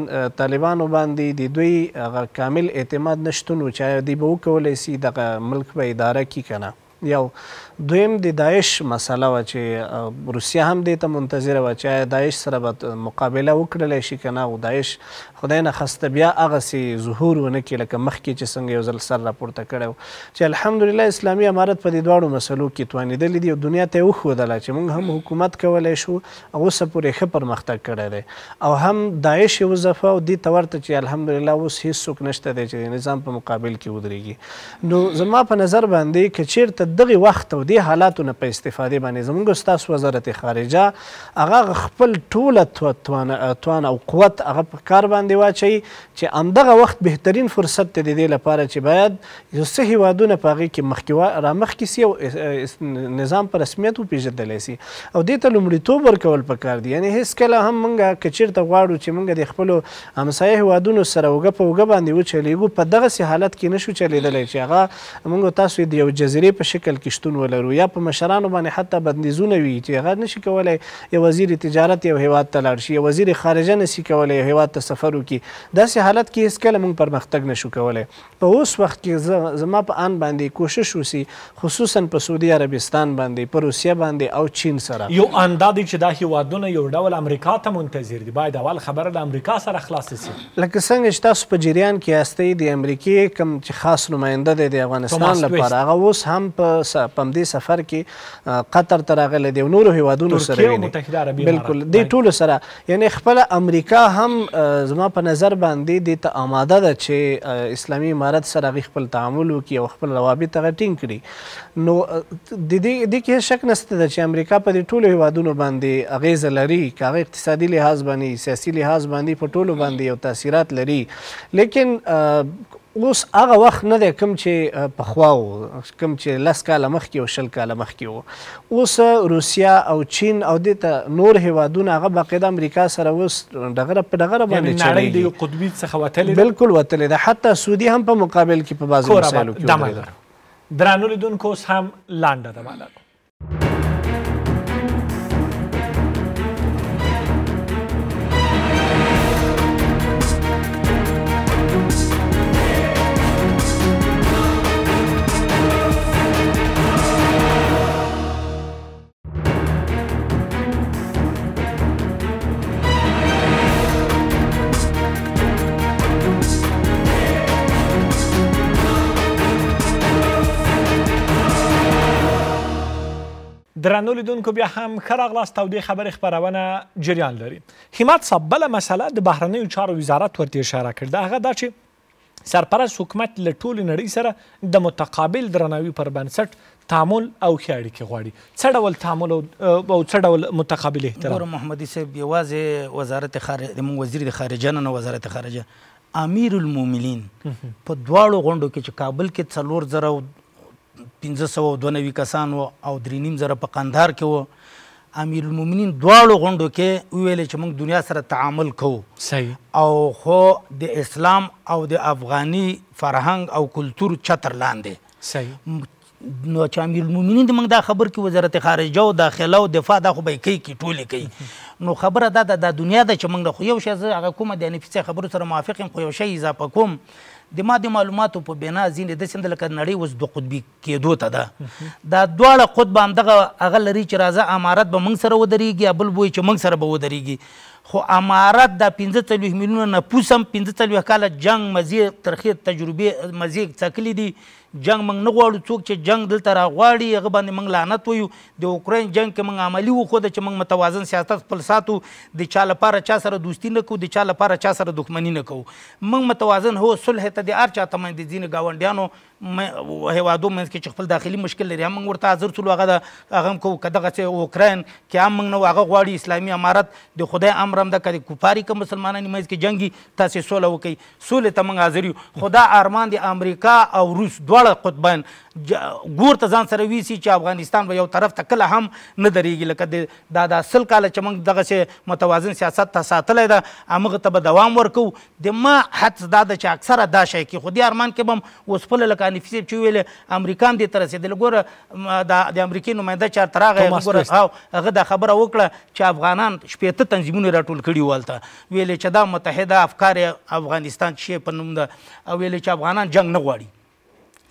طالبانو باندې د دوی کامل اعتماد نشتون چې دی به وکولای سي د ملک په اداره کې کنه یو دویم د داعش مسله و چې روسیا هم دې ته منتظر و چې داعش سره به مقابله وکړلی شي که نه او داعش خدای نه خسته بیا هغسې ظهور ونه کړي لکه مخکې چې څنګه یو ځل سر راپورته کړی و چې الحمدلله اسلامي امارت په دې دواړو مسلو کې توانېدلې دي او دنیا ته یې وښودله چې موږ هم حکومت کولی شو او اوسه پورې ښه پرمختګ کړی دی او هم داعش یو ځفه او دې ته ورته چې الحمدلله اوس هېڅ څوک نشته دی چې د نظام په مقابل کې ودرېږي نو زما په نظر باندې که چېرته د دغه وخت او د حالاتو نه په استفادې باندې زموږ ستاسو وزارت خارجه هغه خپل ټوله توان او قوت هغه په کار باندې واچوي چې همدغه وخت بهترین فرصت دی د دې لپاره چې باید یو څه هیوادونه په هغې کې مخکې رامخکې سي او نظام په رسمیت وپېژندلی سي او دې ته لومړیتوب ورکول پکار دي یعنې هېڅکله هم موږ که چېرته غواړو چې موږ د خپلو همسایه هیوادونو سره اوږه په اوږه باندې وچلیږو په دغسې حالت کې نشو چلیدلی چې هغه موږ تاسو د یو جزیرې په شکل شکل کې شتون ولرو یا په مشرانو باندې حتی بندیزونه وي چې هغه نشي کولی یو وزیر تجارت یو هیواد ته لاړ شي یو وزیر خارجه نشي کولی یو هیواد ته سفر وکړي داسې حالت کې هیڅکله موږ پرمختګ نشو کولی په اوس وخت کې زما په آن باندې کوشش وسی خصوصا په سعودي عربستان باندې په روسیه باندې او چین سره یو انداد چې دا هیوادونه یو ډول امریکا ته منتظر دي باید اول خبره د امریکا سره خلاص شي لکه څنګه چې تاسو په جریان کې یاستئ د امریکې کوم چې خاص نماینده دی د افغانستان لپاره هغه اوس هم په په پمدې سفر کې قطر ته راغلی دی نورو هیوادونو سره ویني بالکل دی ټولو سره یعنی خپل امریکا هم زما په نظر باندې د ته آماده ده چې اسلامي امارت سره غي خپل تعامل وکړي او خپل روابط هغه ټینګ کړي نو د دې د کې شک نشته چې امریکا په دې ټولو هیوادونو باندې اغیز لري کاغه اقتصادي لحاظ باندې سیاسي لحاظ باندې په ټولو باندې یو تاثیرات لري لیکن اوس هغه وخت نه دی کوم چې پخوا و کوم چې لس کاله مخکې او شل کاله مخکې و اوس روسیا او چین او دته نور هیوادونه هغه باقاعده امریکا سره اوس ډغره په ډغره باندې چړي دی قطبی څخه وتلې بالکل وتلې ده حتی سعودي هم په مقابل کې په بازار کې درانو لیدونکو اوس هم لانډه ده مالر درنو لیدونکو بیا هم ښه راغلاست تودې خبرې خپرونه جریان لري همت صاحب بله مسله د بهرنیو چارو وزارت ورته اشاره کړې هغه دا چې سرپرست حکومت له ټولې نړۍ سره د متقابل درناوي پر بنسټ تعامل او ښه اړیکې غواړي څه ډول تعامل او څه ډول متقابل احترام ګوره محمدي صاحب یوازې وزارت خارجه د وزیر د خارجه نه وزارت خارجه امیر المؤمنین په دواړو غونډو کې چې کابل کې څلور زره 1592 کسان وو او 3.5 په قندهار کې وو امیر المؤمنین دواړو غونډو کې ویل چې موږ دنیا سره تعامل کوو صحیح او خو د اسلام او د افغاني فرهنګ او کلچر چتر لاندې صحیح نو چې امیر المؤمنین د موږ دا خبر کې وزارت خارجه او داخله او دفاع دا خو به کوي کې ټوله کوي <laughs> نو خبره دا د دنیا د چې موږ خو یو شی هغه کومه د نفسي خبرو سره موافق یم خو یو شی اضافه کوم د ما د معلوماتو په بنا ځینې داسې هم لکه نړۍ اوس دوه قطبي کېدو ته ده دا دواړه قطب همدغه هغه لري چې راځه امارت به موږ سره ودرېږي یا بل بوی چې موږ سره به ودرېږي خو امارات دا پنځه څلوېښت میلیونه نفوس هم پنځه څلوېښت کاله جنګ مزې ترخې تجربې مزې څکلي دي جنګ موږ نه غواړو څوک چې جنګ دلته راغواړي هغه باندې موږ لعنت ویو د اوکراین جنګ کې موږ عملی وښوده چې موږ متوازن سیاست خپل ساتو د چا لپاره چا سره دوستي نه کوو د چا لپاره چا سره دښمني نه کوو موږ متوازن هو صلح ته د هر چا تمن د ځینې ګاونډیانو هیوادو منځ کې چې خپل داخلي مشکل لري موږ ورته حاضر سولو هغه هغه هم کوو که دغسې اوکراین کې هم موږ نه هغه غواړي اسلامي امارت د خدای امر پر همدا کدي کفاري که مسلمانانو منځ کې جنگي تاسې سوله وکئ سولې ته موږ حاضر یو خو دا ارمان د امریکا او روس دواړه قطبین ګور ته ځان سره ویسي چې افغانستان به یو طرف ته کله هم نه درېږي لکه دا دا سل کاله چې موږ دغسې متوازن سیاست ته ساتلی ده هغه ته به دوام ورکو د ما حدس دا ده چې اکثره دا شی کې خو دې ارمان کې به هم اوس پله لکه حنیفي صاحب چې ویلې امریکا هم دې ته رسېدلې ګوره د امریکې نماینده چېرته راغی ګوره هغه دا خبره وکړه چې افغانان شپېته تنظیمونه راټول کړي وو هلته ویلې چې دا متحده افکار افغانستان شي په نوم ده او ویلې چې افغانان جنگ نه غواړي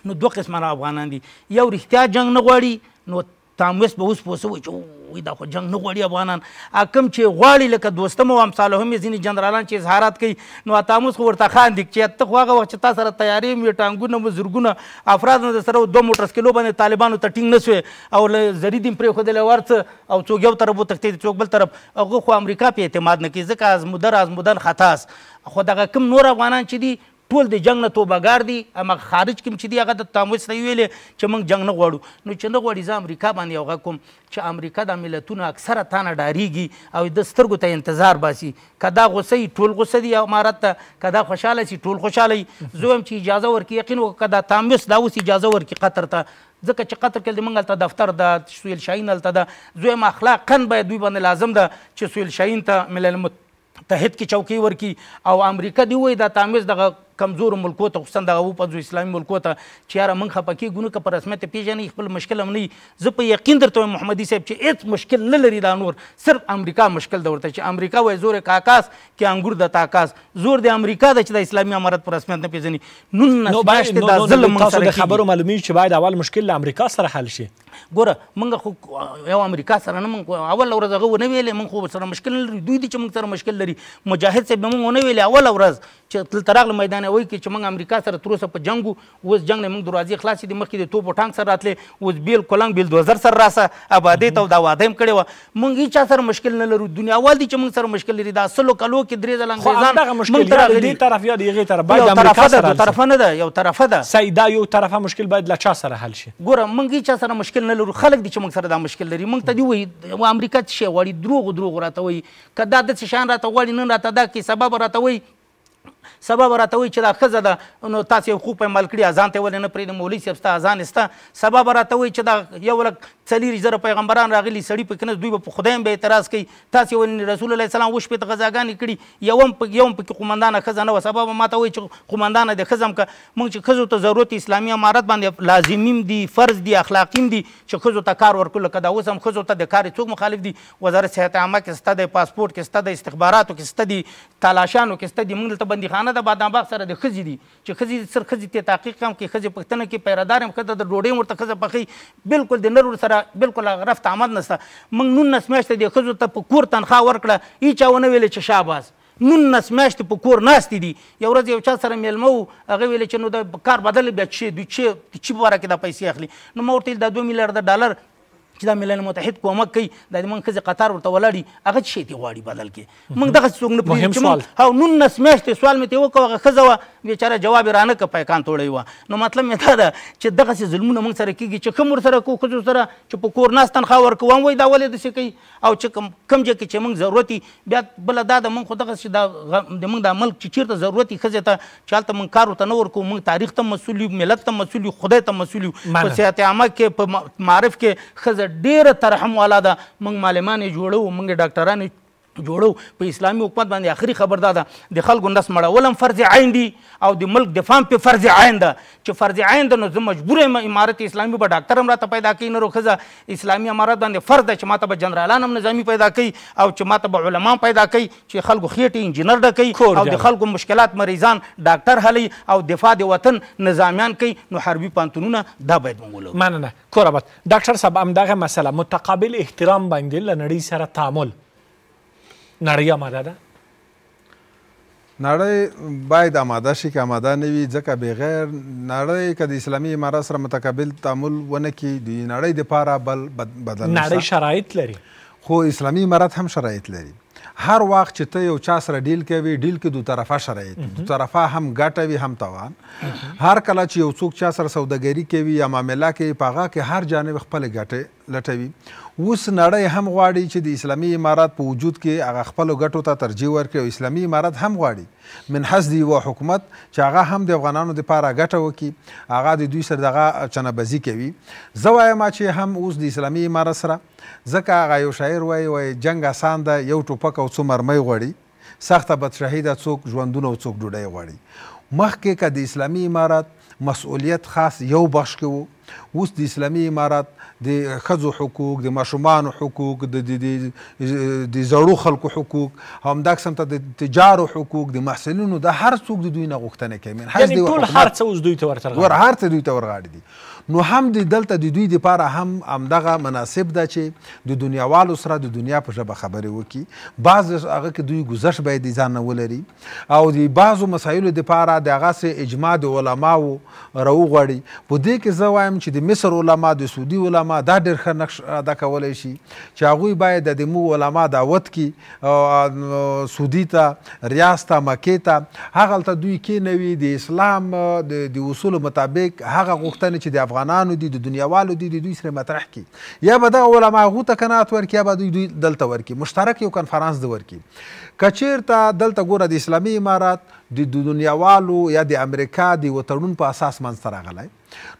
نو دوه قسمه افغانان دي یو رښتیا جنگ نه غواړي نو تاموس به اوس پوسه وي چې وي دا خو جنگ نه غواړي افغانان کم چې غواړي لکه دوستم او امثاله هم ځینې جنرالان چې اظهارات کوي نو تاموس خو ورته خان دي چې ته خو هغه وخت چې تا سره تیاری مې ټانګونه مو زرګونه افراد نه سره دوه موټر سکلو باندې طالبانو ته ټینګ نه سوې او زری دیم پرې خو دل ورته او څوک یو طرف وتښتې څوک بل طرف هغه خو امریکا په اعتماد نه کوي ځکه از مدر از مدن خطاس خو دغه کم نور افغانان چې دي ټول د جنگ نه توبهګار دي اما خارج کې چې دی هغه د تاموس ته ویلې چې موږ جنگ نه غواړو نو چې نه غواړي زه امریکا باندې یو کوم چې امریکا د ملتونو اکثره تانه ډاریږي او د سترګو ته انتظار باسي کدا غوسه ټول غوسه دی امارت ته کدا خوشاله سي ټول خوشاله زه هم چې اجازه ورکړي یقین وکړه کدا تاموس دا اوس اجازه ورکړي قطر ته ځکه چې قطر کې موږ هلته دفتر د سویل شاهین هلته ده زویم اخلاقا باید دوی باندې لازم ده چې سویل شاهین ته ملل متحد کې چوکۍ ورکړي او امریکا دی وایي دا تاموس دغه کمزور ملکو ته خصوصا د او پنځو اسلامي ملکو ته چې یاره موږ خفه کېږو نه که په رسمیت پیژنې خپل مشکل هم نه وي زه په یقین درته وایم محمدي صاحب چې هېڅ مشکل نه لري دا نور صرف امریکا مشکل ده ورته چې امریکا وایي زور کاکاس کې انګور د تاکاس زور د امریکا ده چې د اسلامي امارت په رسمیت نه پیژني نن نسمیاشتې دا ظلم موږ سره خبرو معلومیږي چې باید اول مشکل له امریکا سره حل شي ګوره موږ خو یو امریکا سره نه موږ اول ورځ هغه ونه ویلې موږ خو سره مشکل لري دوی دي چې موږ سره مشکل لري مجاهد صاحب موږ ونه ویلې اول ورځ چې تل تراغله میدان درناوی کوي چې موږ امریکا سره تر اوسه په جنگ وو اوس جنگ نه موږ دروازې خلاصې دي مخکې د توپ او ټانک سره راتلې اوس بیل کولنګ بیل دوزر سره راسه آبادۍ ته او دا واده یې کړې وه موږ هیچا سره مشکل نه لرو دنیاوال دي چې موږ سره مشکل لري دا سلو کلو کې درې ځله انګریزان موږ ته راغلي طرف یا د هغې طرف باید امریکا سره طرفه نه ده یو طرفه ده صحیح دا یو طرفه مشکل باید له چا سره حل شي ګوره موږ هیچا سره مشکل نه لرو خلک دي چې موږ سره دا مشکل لري موږ ته دی وایي امریکا څه شی غواړي دروغ دروغ راته وایي که دا داسې شیان راته غواړي نن راته دا کې سبا به راته وایي سبا به راته وایي چې دا ښځه ده نو تاسې یو خوب پې عمل کړي اذان ته یې ولې نه پرېږدي مولوي صاحب ستا اذان یې سته سبا به راته وایي چې دا یو لک څلېری زره پیغمبران راغلي سړی په کنه دوی په خدایم به اعتراض کوي تاسو ول رسول الله سلام وش په غزاګانی کړي یوم په یوم په قومندان خزانه و سبب ما ته وای چې قومندان د خزم ک مونږ چې خزو ته ضرورت اسلامي امارت باندې لازمیم دي فرض دي اخلاقیم دي چې خزو ته کار ورکول کدا اوس هم خزو ته د کار څوک مخالف دي وزارت صحت عامه کې ستاسو د پاسپورت کې ستاسو د استخباراتو کې ستاسو د تلاشانو کې ستاسو د موږ ته بندخانه د بادام باغ سره د خزي دي چې خزي سر خزي ته تحقیق هم کې خزي پښتنه کې پیرادار هم خزه د ډوډۍ ورته خزه پخې بالکل د نر سره نشته بالکل هغه رفت آمد نشته موږ نولس میاشتې دې ښځو ته په کور تنخواه ورکړه هیچا ونه ویلې چې شاباس نولس میاشتې په کور ناستې دي یو ورځ یو چا سره میلمه وو هغه ویلې چې نو د کار بدل بیا چې دوی چې چې په باره کې دا پیسې اخلي نو ما ورته دا دوه میلیارده ډالر چې دا ملل متحد کومک کوي دا د موږ خزه قطر ورته ولاړي هغه شی ته غواړي بدل کې موږ دغه څوک نه پوهیږو چې موږ هاو نون نس میاشتې سوال مې ته وکړ هغه خزه و بیچاره جواب رانه ک پیغام توړی و نو مطلب مې دا ده چې دغه څه ظلمونه موږ سره کیږي چې کوم سره کو خزه سره چې په کور ناس تنخوا ورکوم وای دا ولې د څه کوي او چې کم کم جګ چې موږ ضرورتي بیا بل دا د موږ دغه چې دا د موږ د ملک چې چیرته ضرورتي خزه ته چالت موږ کار ته نه ورکو موږ تاریخ ته مسولیت ملت ته مسولیت خدای ته مسولیت په سیاحت عامه کې په معرف کې خزه ډیره ترحم والا ده موږ معلمان یې جوړو موږ ډاکټران جوړو په اسلامي حکومت باندې آخري خبر دا ده د خلکو نس مړولم فرض عین دي او د ملک دفاع په فرض عین ده چې فرض عین ده نو زه مجبور یم امارت اسلامي به ډاکټر هم راته پیدا کوي نه روښه اسلامي امارت باندې فرض ده چې ماته به جنرالان هم نظامي پیدا کوي او چې ماته به علما پیدا کوي چې خلکو خېټې انجینر ډکوي او د خلکو مشکلات مریضان ډاکټر حلي او دفاع د وطن نظامیان کوي نو حربي پانتونونه دا باید مونږ ولرو مننه کوربت ډاکټر صاحب همدغه مسله متقابل احترام باندې له نړۍ سره تعامل نړۍ آماده ده نړۍ باید آماده شي که آماده نه وي ځکه بغیر نړۍ که د اسلامي امارات سره متقابل تعامل ونه کړي د نړۍ دپاره بل بدل نړۍ شرایط لري خو اسلامي امارات هم شرایط لري هر وخت چې ته یو چا سره ډیل کوي ډیل کې دو طرفه شرایط دو طرفه هم ګټه وي هم تاوان هر کله چې یو څوک چا سره سوداګري کوي یا معامله کوي په هغه کې هر جانب خپل ګټه لټوي اوس نړۍ هم غواړي چې د اسلامي امارات په وجود کې هغه خپلو ګټو ته ترجیح ورکړي او اسلامي امارات هم غواړي من حس د یوه حکومت چې هغه هم د افغانانو دپاره ګټه وکړي هغه د دوی سره دغه چنهبزي کوي زه وایم چې هم اوس د اسلامي امارات سره ځکه هغه یو شاعر وایي وایي جنګ اسان ده یو ټوپک او څو مرمۍ غواړي سخته بدشهي ده څوک ژوندونه او څوک ډوډۍ غواړي مخکې که د اسلامي امارات مسؤلیت خاص یو بخش کې وو اوس د اسلامي امارات د خزو حقوق د ماشومان حقوق د د د زړو خلکو حقوق همدا قسم ته د تجارو حقوق د محصلینو د هر څوک د دوی نه غوښتنه کوي یعنی ټول هر څه اوس دوی ته ورته ور هر څه دوی ته ورغاړي دي نو هم د دلته د دوی لپاره هم همدغه مناسب ده چې د دنیاوالو سره د دنیا په ژبه خبرې وکړي بعض هغه کې دوی گذشت باید ځان نه ولري او د بعضو مسایلو لپاره د هغه اجماع د علماو راوغواړي په دې کې زه وایم هم چې د مصر علما د سعودي علما دا ډېر ښه نقش ادا کولی شي چې هغوی باید د مو علما دعوت کړي سعودي ته ریاض ته مکې ته هغلته دوی کینوي د اسلام د اصولو مطابق هغه غوښتنې چې د افغانانو دي د دنیاوالو دي د دوی سره مطرح کړي یا به دغه علما هغو ته قناعت ورکړي یا به دوی دلته ورکړي مشترک یو کنفرانس د ورکړي کچیر ته دلته ګوره د اسلامي امارات د دنیاوالو یا د امریکا د وتړون په اساس منځته راغلی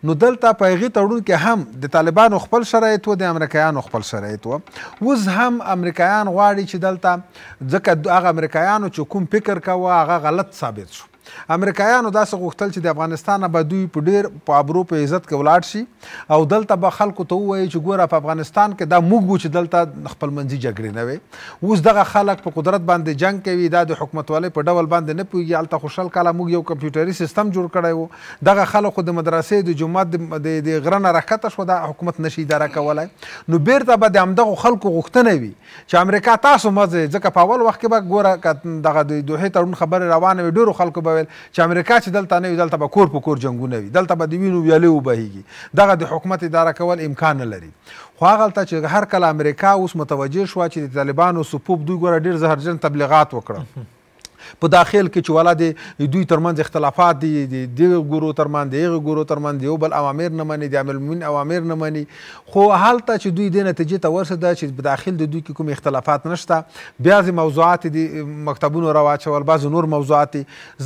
نو دلته په هغې تړون کې هم د طالبانو خپل شرایط و د امریکایانو خپل شرایط و اوس هم امریکایان غواړي چې دلته ځکه هغه امریکایانو چې کوم فکر کوه هغه غلط ثابت شو امریکایانو داسې غوښتل چې د افغانستان به دوی په ډیر په ابرو په عزت کې ولاړ شي او دلته به خلکو ته ووایي چې ګوره په افغانستان کې دا موږ وو چې دلته خپلمنځي جګړې نه وي اوس دغه خلک په قدرت باندې جنگ کوي دا د حکومتوالۍ په ډول باندې نه پوهېږي هلته خو شل کاله موږ یو کمپیوټري سیستم جوړ کړی وو دغه خلکو د مدرسې د جومات د غره نه راکښته شو دا حکومت نشي اداره کولی نو بیرته به د همدغو خلکو غوښتنه وي چې امریکا تاسو مزه ځکه په اول وخت کې به ګوره دغه د دوحې تړون خبرې روانه وي ډېرو خلکو به ویل چې امریکا چې دلته نه وي دلته به کور په کور جنګونه وي دلته به د وینو ویالې وبهیږي دغه د حکومت اداره کول امکان نه لري خو هغلته چې هر کله امریکا اوس متوجه شوه چې د طالبانو سپوب دوی ګوره ډېر زهرجن تبلیغات وکړل په داخل کې چې ولادي دوی ترمنځ اختلافات دي د دغه ګورو ترمنځ دغه ګورو ترمنځ دی او بل اوامر نه مني د عملمن اوامر نه مني خو هلته چې دوی د نتیجې ته ورسېده چې په داخل د دوی کې کوم اختلافات نشته بیا ځي موضوعات دي مکتبونو راواچول بعض نور موضوعات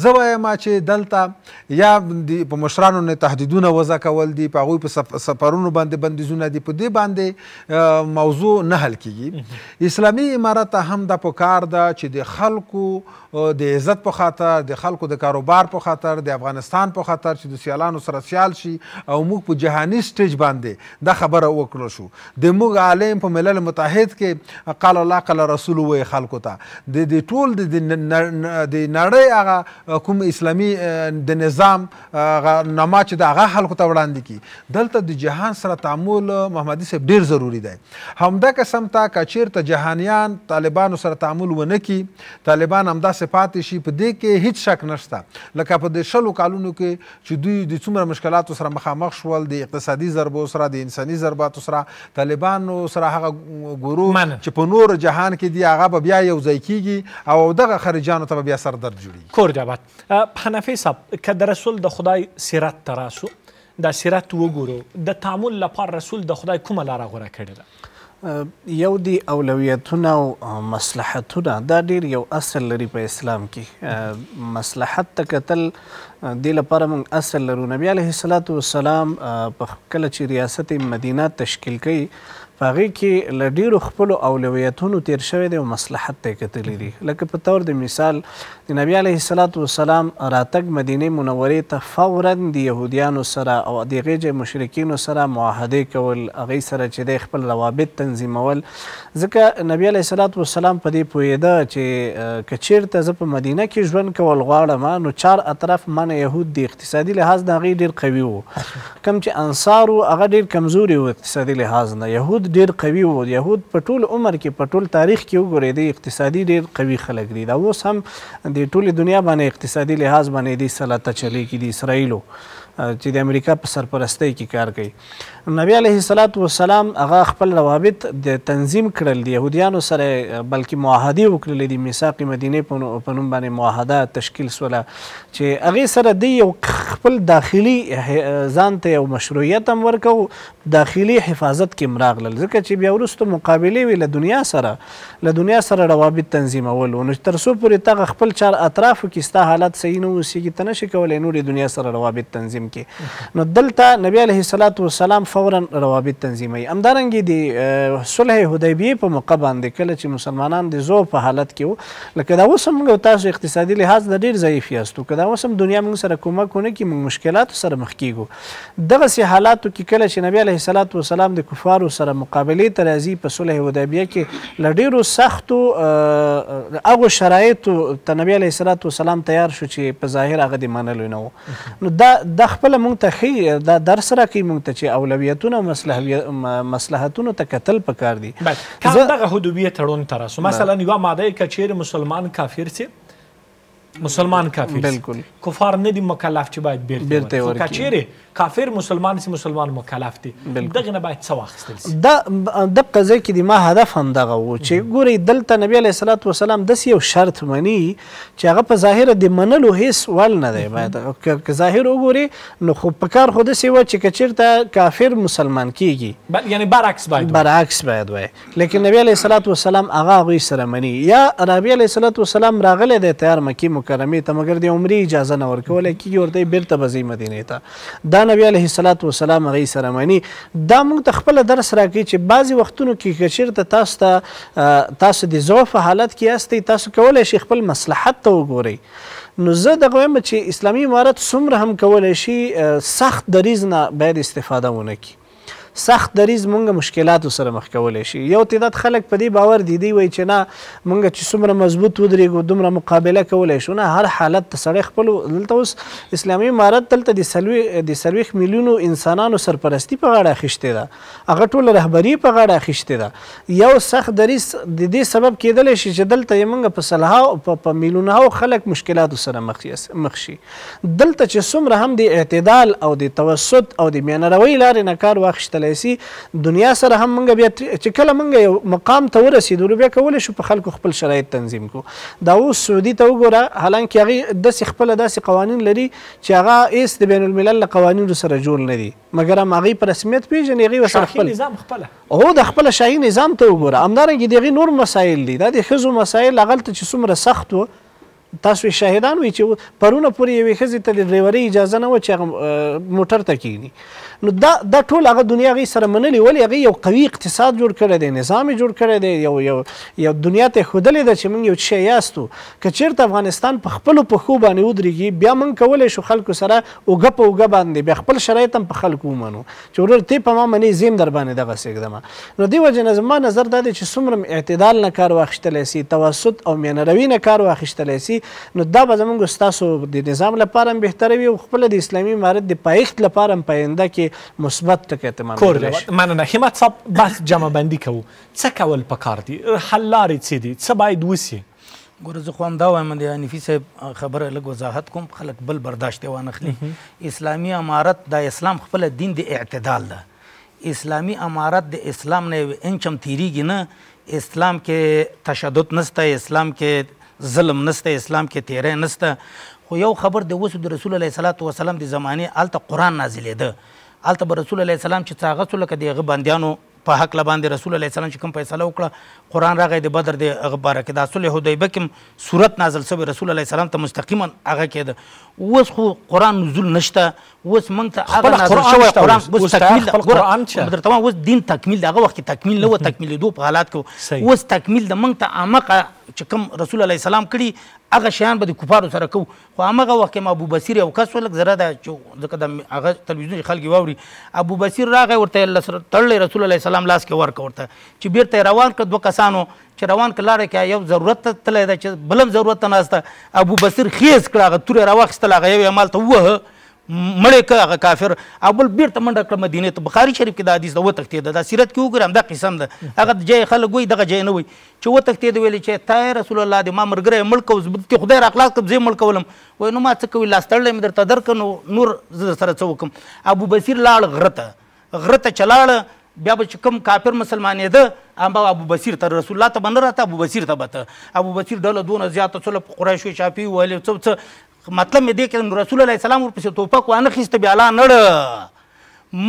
زه وایم چې دلته یا په مشرانو نه تهدیدونه وضع کول دي په هغوی په سفرونو باندې بندیزونه دي په دې باندې موضوع نه حل کیږي اسلامي امارت هم د پکار ده چې د خلکو د عزت په خاطر د خلکو د کاروبار په خاطر د افغانستان په خاطر چې د سیالانو سره سیال شي او موږ په جهاني سټیج باندې دا خبره وکړو شو د موږ عالم په ملل متحد کې قال الله قال رسول وې خلکو ته د د ټول د د نړۍ هغه کوم اسلامي د نظام نما چې د هغه خلکو ته وړاندې کی دلته د جهان سره تعامل محمدي صاحب ډیر ضروری دی همدا قسم ته کچیر ته جهانیان طالبانو سره تعامل ونه کی طالبان همدا داسې پاتې شي په دې کې هیڅ شک نشته لکه په دې شلو کالونو کې چې دوی د څومره مشکلاتو سره مخامخ شول د اقتصادي ضربو سره د انساني ضرباتو سره طالبانو سره هغه ګروه چې په نور جهان کې دی هغه به بیا یو ځای کیږي او دغه خارجانو ته به بیا سردرد جوړي کور جابت حنفي صاحب که د رسول د خدای سیرت ته راسو د سیرت وګورو د تعامل لپاره رسول د خدای کومه لاره غوره کړې ده یو دی اولویتونه او مصلحتونه دا ډیر یو اصل لري په اسلام کې مصلحت ته کتل د لپاره موږ اصل لرو نبی عليه الصلاه والسلام په کله چې ریاست مدینه تشکیل کړي په هغې کې له ډیرو خپلو اولویتونو تیر شوی دی او مصلحت ته یې کتلی دي لکه په طور د مثال د نبي علیه الصلات وسلام راتګ مدینې منورې ته فورا د یهودیانو سره او د هغې ځای مشرکینو سره معاهدې کول هغې سره چې دی خپل روابط تنظیمول ځکه نبي علیه الصلات وسلام په دې پوهېده چې که چېرته زه په مدینه کې ژوند کول غواړم نو چار اطراف من یهود د اقتصادي لحاظ د هغې ډېر قوي وو کم چې انصارو هغه ډېر کمزوري وو اقتصادي لحاظ نه یهود يهود ډیر قوي وو يهود په ټول عمر کې په ټول تاریخ کې وګورئ د اقتصادي ډیر قوي خلک دي دا اوس هم د ټولې دنیا باندې اقتصادي لحاظ باندې د سلاته چلی کې د اسرایلو چې د امریکا په سرپرستی کې کار کوي نبی علیه الصلاۃ والسلام هغه خپل روابط د تنظیم کړل دی يهوديانو سره بلکې معاهده وکړل دي میثاق مدینه په نوم باندې معاهده تشکیل سوله چې هغه سره دی یو خپل داخلي ځان ته یو مشروعیت هم ورکو داخلي حفاظت کې مراغلل ځکه چې بیا ورسته مقابله وی له دنیا سره له دنیا سره روابط تنظیمول نو تر څو پورې تا خپل چار اطراف کې ستا حالت صحیح نه وسی کې تنه شي کولای نو د دنیا سره روابط تنظیم کې نو دلته نبی علیه الصلاۃ والسلام فورا روابط تنظیموي همدارنګه د صلح حدیبیه په موقع باندې کله چې مسلمانان د زور په حالت کې وو لکه دا اوس هم تاسو اقتصادي لحاظ د ډیر ضعیف یاستو که دا اوس هم دنیا موږ سره کومک ونه کې موږ مشکلاتو سره مخ کیږو دغسې حالاتو کې کله چې نبی علیه صلات وسلام د کفارو سره مقابلې ته راځي په صلح حدیبیه کې له ډیرو سختو هغو شرایطو ته نبی علیه صلات وسلام تیار شو چې په ظاهر هغه د منلو نه وو نو دا د خپله موږ ته ښي دا درس راکوي موږ ته چې اولوي هویتونه او مصلحتونو ته کتل پکار دي بس که دغه حدوبیه تړون ته راسو مثلا یوه ماده که چیرې مسلمان کافر سي مسلمان کافر بالکل کفار نه دي مکلف چې باید بیرته ورکړي کچېره کافر مسلمان سي مسلمان مکلف دي دغه نه باید څه واخیستل سي د د قضیه کې د ما هدف هم دغه و چې ګوري دلته نبی عليه الصلاه والسلام د یو شرط مني چې هغه په ظاهر د منلو هیڅ ول نه دی باید که ظاهر وګوري نو خو په کار خود سي و چې کچیرته کافر مسلمان کیږي یعنی برعکس باید برعکس باید وای لیکن نبی عليه الصلاه والسلام هغه غوي سره مني یا نبی عليه الصلاه والسلام راغله د تیار مکی مکرمه ته مګر د عمره اجازه نه ورکول کیږي ورته بیرته بزی مدینه ته دا نبی علیه الصلاۃ والسلام غي سره معنی دا موږ ته خپل درس راکې چې بعضی وختونو کې کشر ته تاسو ته تاسو د ضعف حالت کې استي تاسو کولای شي خپل مصلحت ته وګورئ نو زه دغه وایم چې اسلامي امارت څومره هم کولای شي سخت دریز نه باید استفاده ونه کړي سخت دریز مونږ مشکلاتو سره مخ کولای شي یو تعداد خلک په دې باور دي دی وای چې نه مونږ چې څومره مضبوط ودرېږو دومره مقابله کولای شو نه هر حالت ته سړی خپل دلته اوس اسلامي امارت دلته د سلوي د سلويخ میلیونو انسانانو سرپرستی په غاړه اخیشته ده هغه ټول رهبری په غاړه اخیشته ده یو سخت دریز د دې سبب کېدل شي چې دلته مونږ په سلها په میلیونه خلک مشکلاتو سره مخ شي دلته چې څومره هم د اعتدال او د توسط او د میانروي لارې نه کار واخیستل کولای سي دنیا سره هم موږ بیا چې کله موږ یو مقام ته ورسېدو بیا کولی شو په خلکو خپل شرایط تنظیم کو دا اوس سعودي ته وګوره حالانکه هغې داسې خپله داسې قوانین لري چې هغه ایس د بین الملل له قوانینو سره جوړ نه دي مګر هم هغې په رسمیت پېژني هغې ورسره خپل هو د خپله شاهي نظام ته وګوره همدارنګه د هغې نور مسایل دي دا د ښځو مسایل هغلته چې څومره سخت و تاسو شاهدان وي چې پرونه پورې یوې ښځې ته د ډریورۍ اجازه نه وه چې هغه موټر ته کښېني نو دا دا ټول هغه دنیا غي سره منلي ولی هغه یو قوي اقتصاد جوړ کړی دی نظام جوړ کړی دی یو یو یو دنیا ته خودلې ده چې موږ یو شی یاستو که چیرته افغانستان په خپل په خو باندې ودرېږي بیا موږ کولای شو خلکو سره اوګه په اوګه باندې بیا خپل شرایط هم په خلکو ومنو چې ورور ته په ما منې زم در باندې دغه سګدمه نو دی وجه زما نظر دا دی چې څومره اعتدال نه کار واخیستلی سي توسط او میانروي نه کار واخیستلی سي نو دا به زموږ ستاسو د نظام لپاره هم بهتره وي او خپله د اسلامي عمارت د پایښت لپاره هم پاینده کې مثبت ټکی ته مننه مننه همت صاحب بس جمع بندي کوو څه کول پکار دي حل لارې څه دي څه باید وسي ګوره زه خو همدا وایم د حنیفي صاحب خبره لږ وضاحت کوم خلک بل برداشت یې وانخلي اسلامي امارت دا اسلام خپله دین د اعتدال ده اسلامي امارت د اسلام نه یو انچ هم تیریږي نه اسلام کې تشدد نسته اسلام کې ظلم نسته اسلام کې تیری نسته خو یو خبر د اوس د رسول الله صلوات و سلام د زمانه الته قران نازلېده الته رسول الله سلام چې څاغه سول کدي غ بنديانو په حق لباندې رسول الله سلام چې کوم فیصله وکړه قران راغی د بدر د غبره کې د صلح حدیبه کې صورت نازل شوی رسول الله سلام ته مستقیما هغه کې ده اوس خو قران نزول نشته اوس موږ ته هغه نازل شوی قران اوس تکمیل قران در تمام اوس دین تکمیل دغه وخت کې تکمیل نه و <laughs> تکمیل دوه په حالات کې اوس تکمیل د موږ ته عامه چې کوم رسول الله سلام کړي هغه شیان به د کفارو سره کو خو هغه وخت کې ابو بصیر یو کس ولک زره دا چې ځکه د هغه تلویزیون خلک واوري ابو بصیر راغی ورته تړلی رسول الله سلام لاس کې ورک ورته چې بیرته روان کړ دوه کسان کسانو چې روان کلاره کې یو ضرورت ته تللی ده چې بلم ضرورت ته ناسته ابو بصیر خیز کړه هغه تورې راواخیستله هغه یو یمال ته ووهه مړې که هغه کافر او بل بیرته منډه کړه مدینې ته بخاري شریف کې دا حدیث ده وتښتېده دا سیرت کې وګوره همدا قسم ده هغه ځای خلک وایي دغه ځای نه وایي چې وتښتېده ویلې چې تا رسول الله دې ما ملګری یې مړ کوه ته خدای راخلاص کړم زه یې مړ کولم وایي نو ما څه کوي لاس تړلی مې درته درکړه نو نور زه در سره څه وکړم ابو بصیر لاړ غره ته غره ته چلاړه بیا به چې کوم کافر مسلمانېده هم به ابو بصیر ته رسول الله ته به نه راته ابو بصیر ته به ته ابو بصیر ډله دونه زیاته څله په قریشو چاپي وهلې څه څه مطلب مې دی کې رسول الله سلام ورپسې توپک وانخیسته بیا لا نړه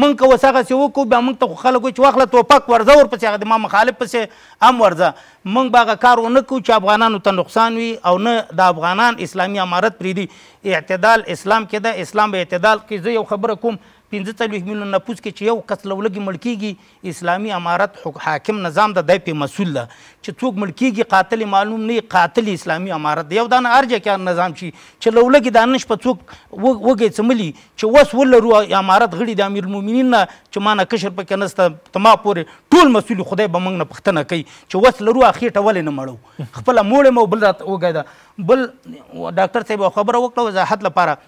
من که وس هغسې وکړو بیا موږ ته خو خلک وایي چې واخله توپک ورځه ورپسې هغه د ما مخالف پسې هم ورځه موږ به هغه کار ونه کوو چې افغانانو ته نقصان وي او نه د افغانان اسلامي عمارت پرېږدي اعتدال اسلام کې ده اسلام به اعتدال کې زه یو خبره کوم پنځه څلوېښت میلیون نفوس کې چې یو کس له ولږې مړ کېږي اسلامي امارت حاکم نظام د دی پې مسؤول ده چې څوک مړ کېږي قاتل معلوم نه قاتل اسلامي امارت دی یو دا نه هر جا کې نظام شي چې له ولږې دا نه شپه څوک وږی څملي چې اوس ولرو امارت غړي د امیرالمؤمنین نه چې ما نه کشر پکې نسته تما پورې ټول مسؤول خدای به موږ نه پوښتنه کوي چې اوس لرو اخېټه ولې نه مړو <laughs> خپله موړې مو بل راته وږی ده بل ډاکټر صاحب خبره وکړه وضاحت لپاره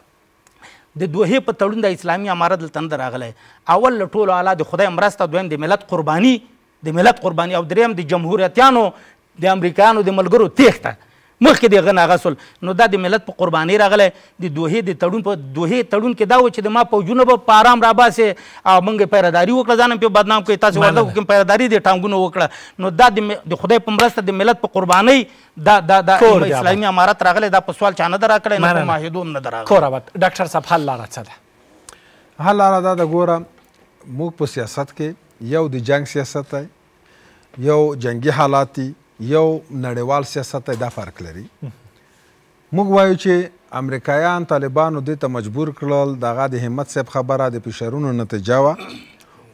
د دوه په تړون د اسلامي امارت دلته نه راغلی اول له ټولو اعلی د خدای مرسته دویم د ملت قرباني د ملت قرباني او دریم د جمهوریتیانو د امریکایانو د ملګرو تیښته مخکې د غن غسل نو دا د ملت په قرباني راغله د دوه د تړون په دوه تړون کې دا و چې د ما په جنوب په آرام را باسه او موږ پیراداری وکړه ځان په بدنام کوي تاسو ورته کوم پیراداری د ټانګونو وکړه نو دا د خدای په مرسته د ملت په قرباني دا دا دا اسلامي امارت راغله دا په سوال چانه دراکړه نه په ماهدون نه دراغله کور ډاکټر صاحب حل لاره څه ده حل لاره دا د ګوره موږ په سیاست کې یو د جنگ سیاست دی یو جنگي حالات دی یو نړیوال سیاست دا فرق لري موږ وایو چې امریکایان طالبانو دې ته مجبور کړل دغه د همت صاحب خبره د فشارونو نتیجه وه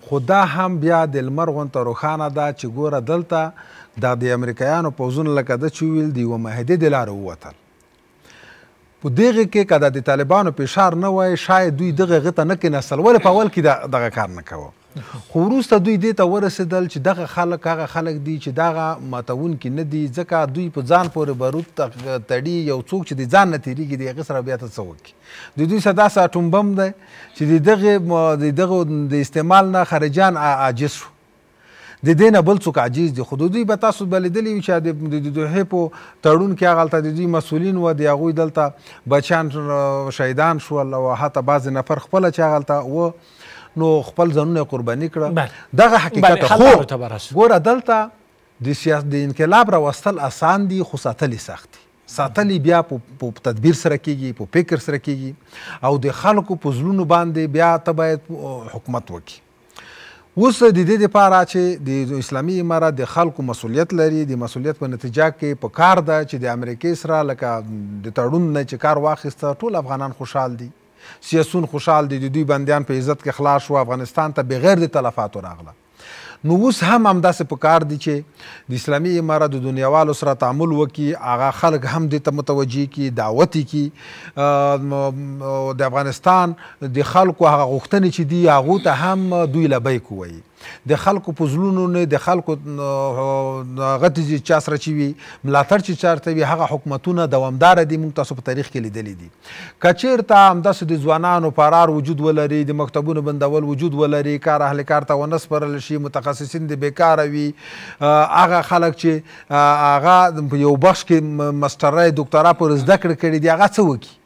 خو دا هم بیا د لمر غونته روښانه ده چې ګوره دلته دا د امریکایانو پوځونه لکه ده چې وویل د یوه معاهدې د لارې ووتل په دغه کې کدا د طالبانو فشار نه وای شاید دوی دغه غته نه کېناستل ولې په اول کې دغه کار نه کوه خو وروسته دوی دې ته ورسېدل چې دغه خلک هغه خلک دي چې دغه ماتونکي نه دي ځکه دوی په ځان پورې بارود تړي یو څوک چې د ځان نه تېرېږي د هغې سره بیا ته څه وکړي د دوی سدا ساټوم بم دی چې د دغې د دغو د استعمال نه خارجان عاجز شو د دینه بل څوک عجیز دي خو دوی به تاسو به لیدلی وي چې د دوحې په تړون کې هغه هلته د دوی مسؤلین و د هغوی دلته بچیان شهیدان شول او حتی بعضې نفر خپله چې هغه هلته و نو خپل ځانونه قرباني کړه دغه حقیقت خو ګوره دلته د سیاست د انقلاب راوستل اسان دي خو ساتل سخت دي ساتلی بیا په تدبیر سره کیږي په فکر سره کیږي او د خلکو په زلونو باندې بیا ته باید حکومت وکړي اوس د دې لپاره چې د اسلامي امارات د خلکو مسولیت لري د مسولیت په نتیجه کې په کار ده چې د امریکای سره لکه د تړون نه چې کار واخیسته ټول افغانان خوشحال دي سیاسون خوشحال دي د دوی بندیان په عزت کې خلاص شو افغانستان ته بغیر د تلفاتو راغله نو اوس هم همداسې پکار دي چې د اسلامي امارت د دنیاوالو سره تعامل وکړي هغه خلک هم دې ته متوجه کړي دعوت یې کړي د افغانستان د خلکو هغه غوښتنې چې دي هغو ته هم دوی لبیک ووایي د خلکو په زلونو نه د خلکو هغه چې چا سره چې وي ملاتړ چې چارته وي هغه حکومتونه دوامدار دي موږ تاسو په تاریخ کې لیدلی دي که چېرته همداسې د ځوانانو فرار وجود ولري د مکتبونو بندول وجود ولري کار اهل کار ته ونه سپارل شي متخصصین د بیکاره وي هغه خلک چې هغه په یو بخش کې مسترۍ دکترا پر زده کړې کړې دي هغه څه وکړي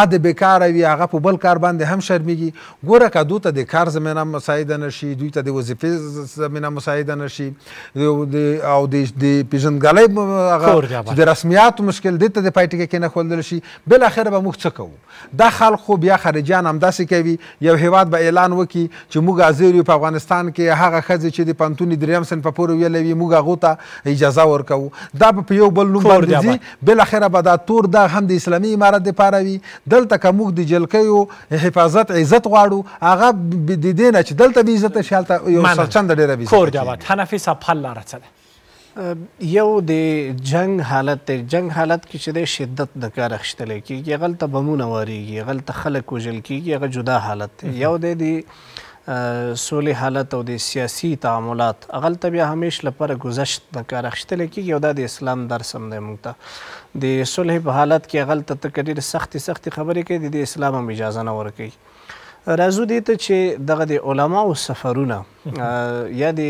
ا د بیکاره وي هغه په بل کار باندې هم شرمېږي ګوره که دوی ته د کار زمینه مساعده نه شي دوی ته د وظیفې زمینه مساعده نه شي او د پېژندګلۍ هغه د رسمیاتو مشکل دې ته د پای ټکي کېنښودل شي بالاخره به موږ څه کوو دا خلک خو بیا خارجیان همداسې کوي یو هیواد به اعلان وکړي چې موږ حاضر یو په افغانستان کې هغه ښځې چې د پانتونې دریم صنف پورې ویلې وي موږ هغو ته اجازه ورکوو دا به په یو بل نوم باندې ځي بالاخره به دا تور دا هم د اسلامي امارت دپاره وي دلته که موږ د جلکیو حفاظت عزت غواړو هغه د دې نه چې دلته به عزت شي هلته یو سرچنده ډېره به کور جواد حنفي صاحب حل لاره څه ده یو د جنگ حالت دی جنگ حالت کې چې د شدت د کار اخیستل کېږي هغه هلته بمونه واریږي هغه هلته خلک وژل کېږي هغه جدا حالت دی یو دی د سولې حالت او د سیاسي تعاملات هغلته بیا همیش لپاره ګذشت نه کار اخیستل کېږي او دا د اسلام درس هم دی موږ ته د صلح په حالت کې هغلته تقریر سختې سختې خبرې کوي د اسلام هم اجازه نه ورکوي راځو دې ته چې دغه د علماو سفرونه یا د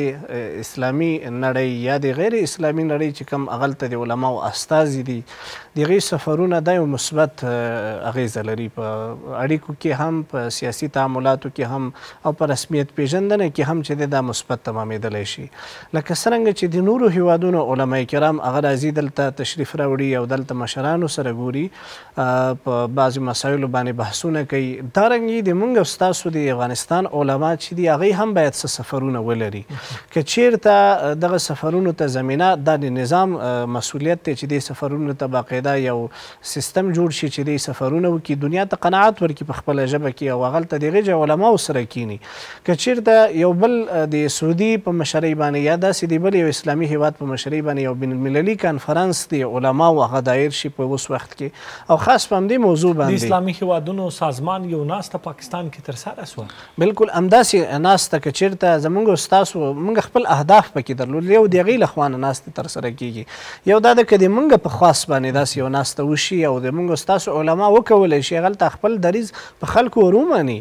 اسلامي نړۍ یا د غیر اسلامي نړۍ چې کوم اغلته د علماو استاذي دي دغه سفرونه د مثبت اغیزه لري په اړیکو کې هم په سیاسي تعاملاتو کې هم او په رسمیت پیژندنه کې هم چې د مثبت تمامېدل شي لکه څنګه چې د نورو هیوادونو علما کرام هغه راځي دلته تشریف راوړي او دلته مشرانو سره ګوري په بعضي مسایلو باندې بحثونه کوي دا رنګي د مونږ استادو د افغانستان علما چې دي هغه هم باید سفرونه ولري که چیرته دغه سفرونو ته زمينه د نظام مسولیت ته چې د سفرونو ته باقاعده یو سیستم جوړ شي چې د سفرونو کې دنیا ته قناعت ورکړي په خپل ژبه کې او غلطه دغه علماء سره کینی که چیرته یو بل د سعودي په مشرۍ باندې یا د سدي بل یو اسلامي هیواد په مشرۍ باندې یو بین المللي کانفرنس دی علما او هغه دایر شي په اوس وخت کې او خاص په دې موضوع باندې د اسلامي هیوادونو سازمان یو ناس ته پاکستان کې تر سره سو بالکل امداسي ناس ته کچیرته ته زمونږ استاسو مونږ خپل اهداف پکې درلود یو د غیله خوانه ناست تر سره کیږي یو دا د کدی مونږ په خاص باندې داس یو ناست وشي او د مونږ استاسو علما وکول شي غلط خپل دریز په خلکو ورومانی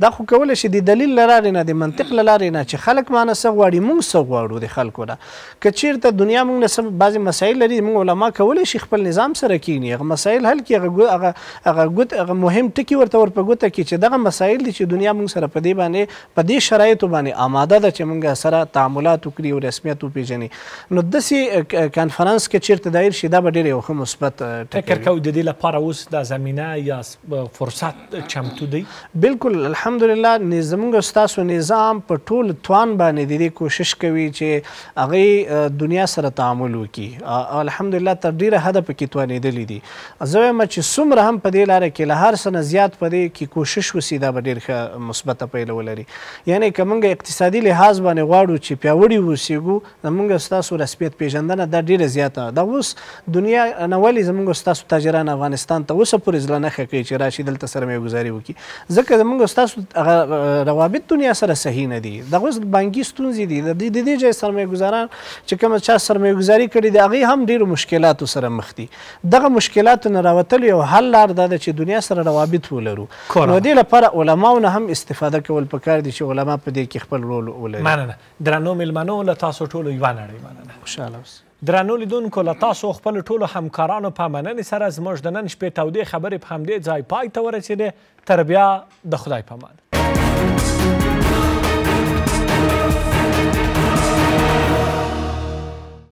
دا خو کول شي د دلیل لاره نه د منطق لاره نه چې خلک معنی څه غواړي موږ څه غواړو د خلکو نه کچیر ته دنیا موږ نه سم بعضی مسایل لري موږ علما کول شي خپل نظام سره کینی هغه مسایل حل کی هغه هغه هغه هغه مهم ټکی ورته ور پګوته کی چې دغه مسایل دي چې دنیا موږ سره په دې باندې په دې شرایطو باندې آماده ده چې موږ سره تعاملات وکړي او رسمیت وپیژني نو دسي کانفرنس کې چیرته دایر شي دا به ډېر یو ښه مثبت فکر کو د دې لپاره اوس د زمينه یا فرصت چمتو دی بالکل الحمد الحمدلله زموږ ستاسو نظام په ټول توان باندې د کوشش کوي چې هغه دنیا سره تعامل وکړي الحمدلله تر ډیره حد پکې توانېدلې دي زه وایم چې څومره هم په دې لاره کې له هر څه نه زیات په دې کې کوشش وسی دا به ډیر ښه مثبته پایله ولري یعنی که موږ اقتصادي لحاظ باندې غواړو چې پیاوړي اوسېږو زموږ ستاسو رسمیت پیژندنه دا ډیره زیاته دا اوس دنیا نه ولې زموږ ستاسو تاجران افغانستان ته اوسه پورې ځله نه ښه کوي چې راشي دلته سره مې ګزاري وکړي ځکه زموږ ستاسو روابط دنیا سره صحیح نه دي دغه بانکي ستونزې دي د دې ځای سرمایه‌ګزاران چې کوم چا سرمایه‌ګزاري کړي د هغه هم ډیرو مشکلاتو سره مخ دي دغه مشکلاتو نه راوتل یو حل لار ده چې دنیا سره روابط ولرو نو دې لپاره علماو نه هم استفاده کول پکار دي چې علما په دې کې خپل رول ولري مننه درنو ملمنو له تاسو ټولو یو نه مننه خوشاله اوسئ درنو لیدونکو له تاسو خپل ټولو همکارانو په مننې سره زموږ د نن شپې تودې خبرې په همدې ځای پای ته ورسېدې تر بیا د خدای په امان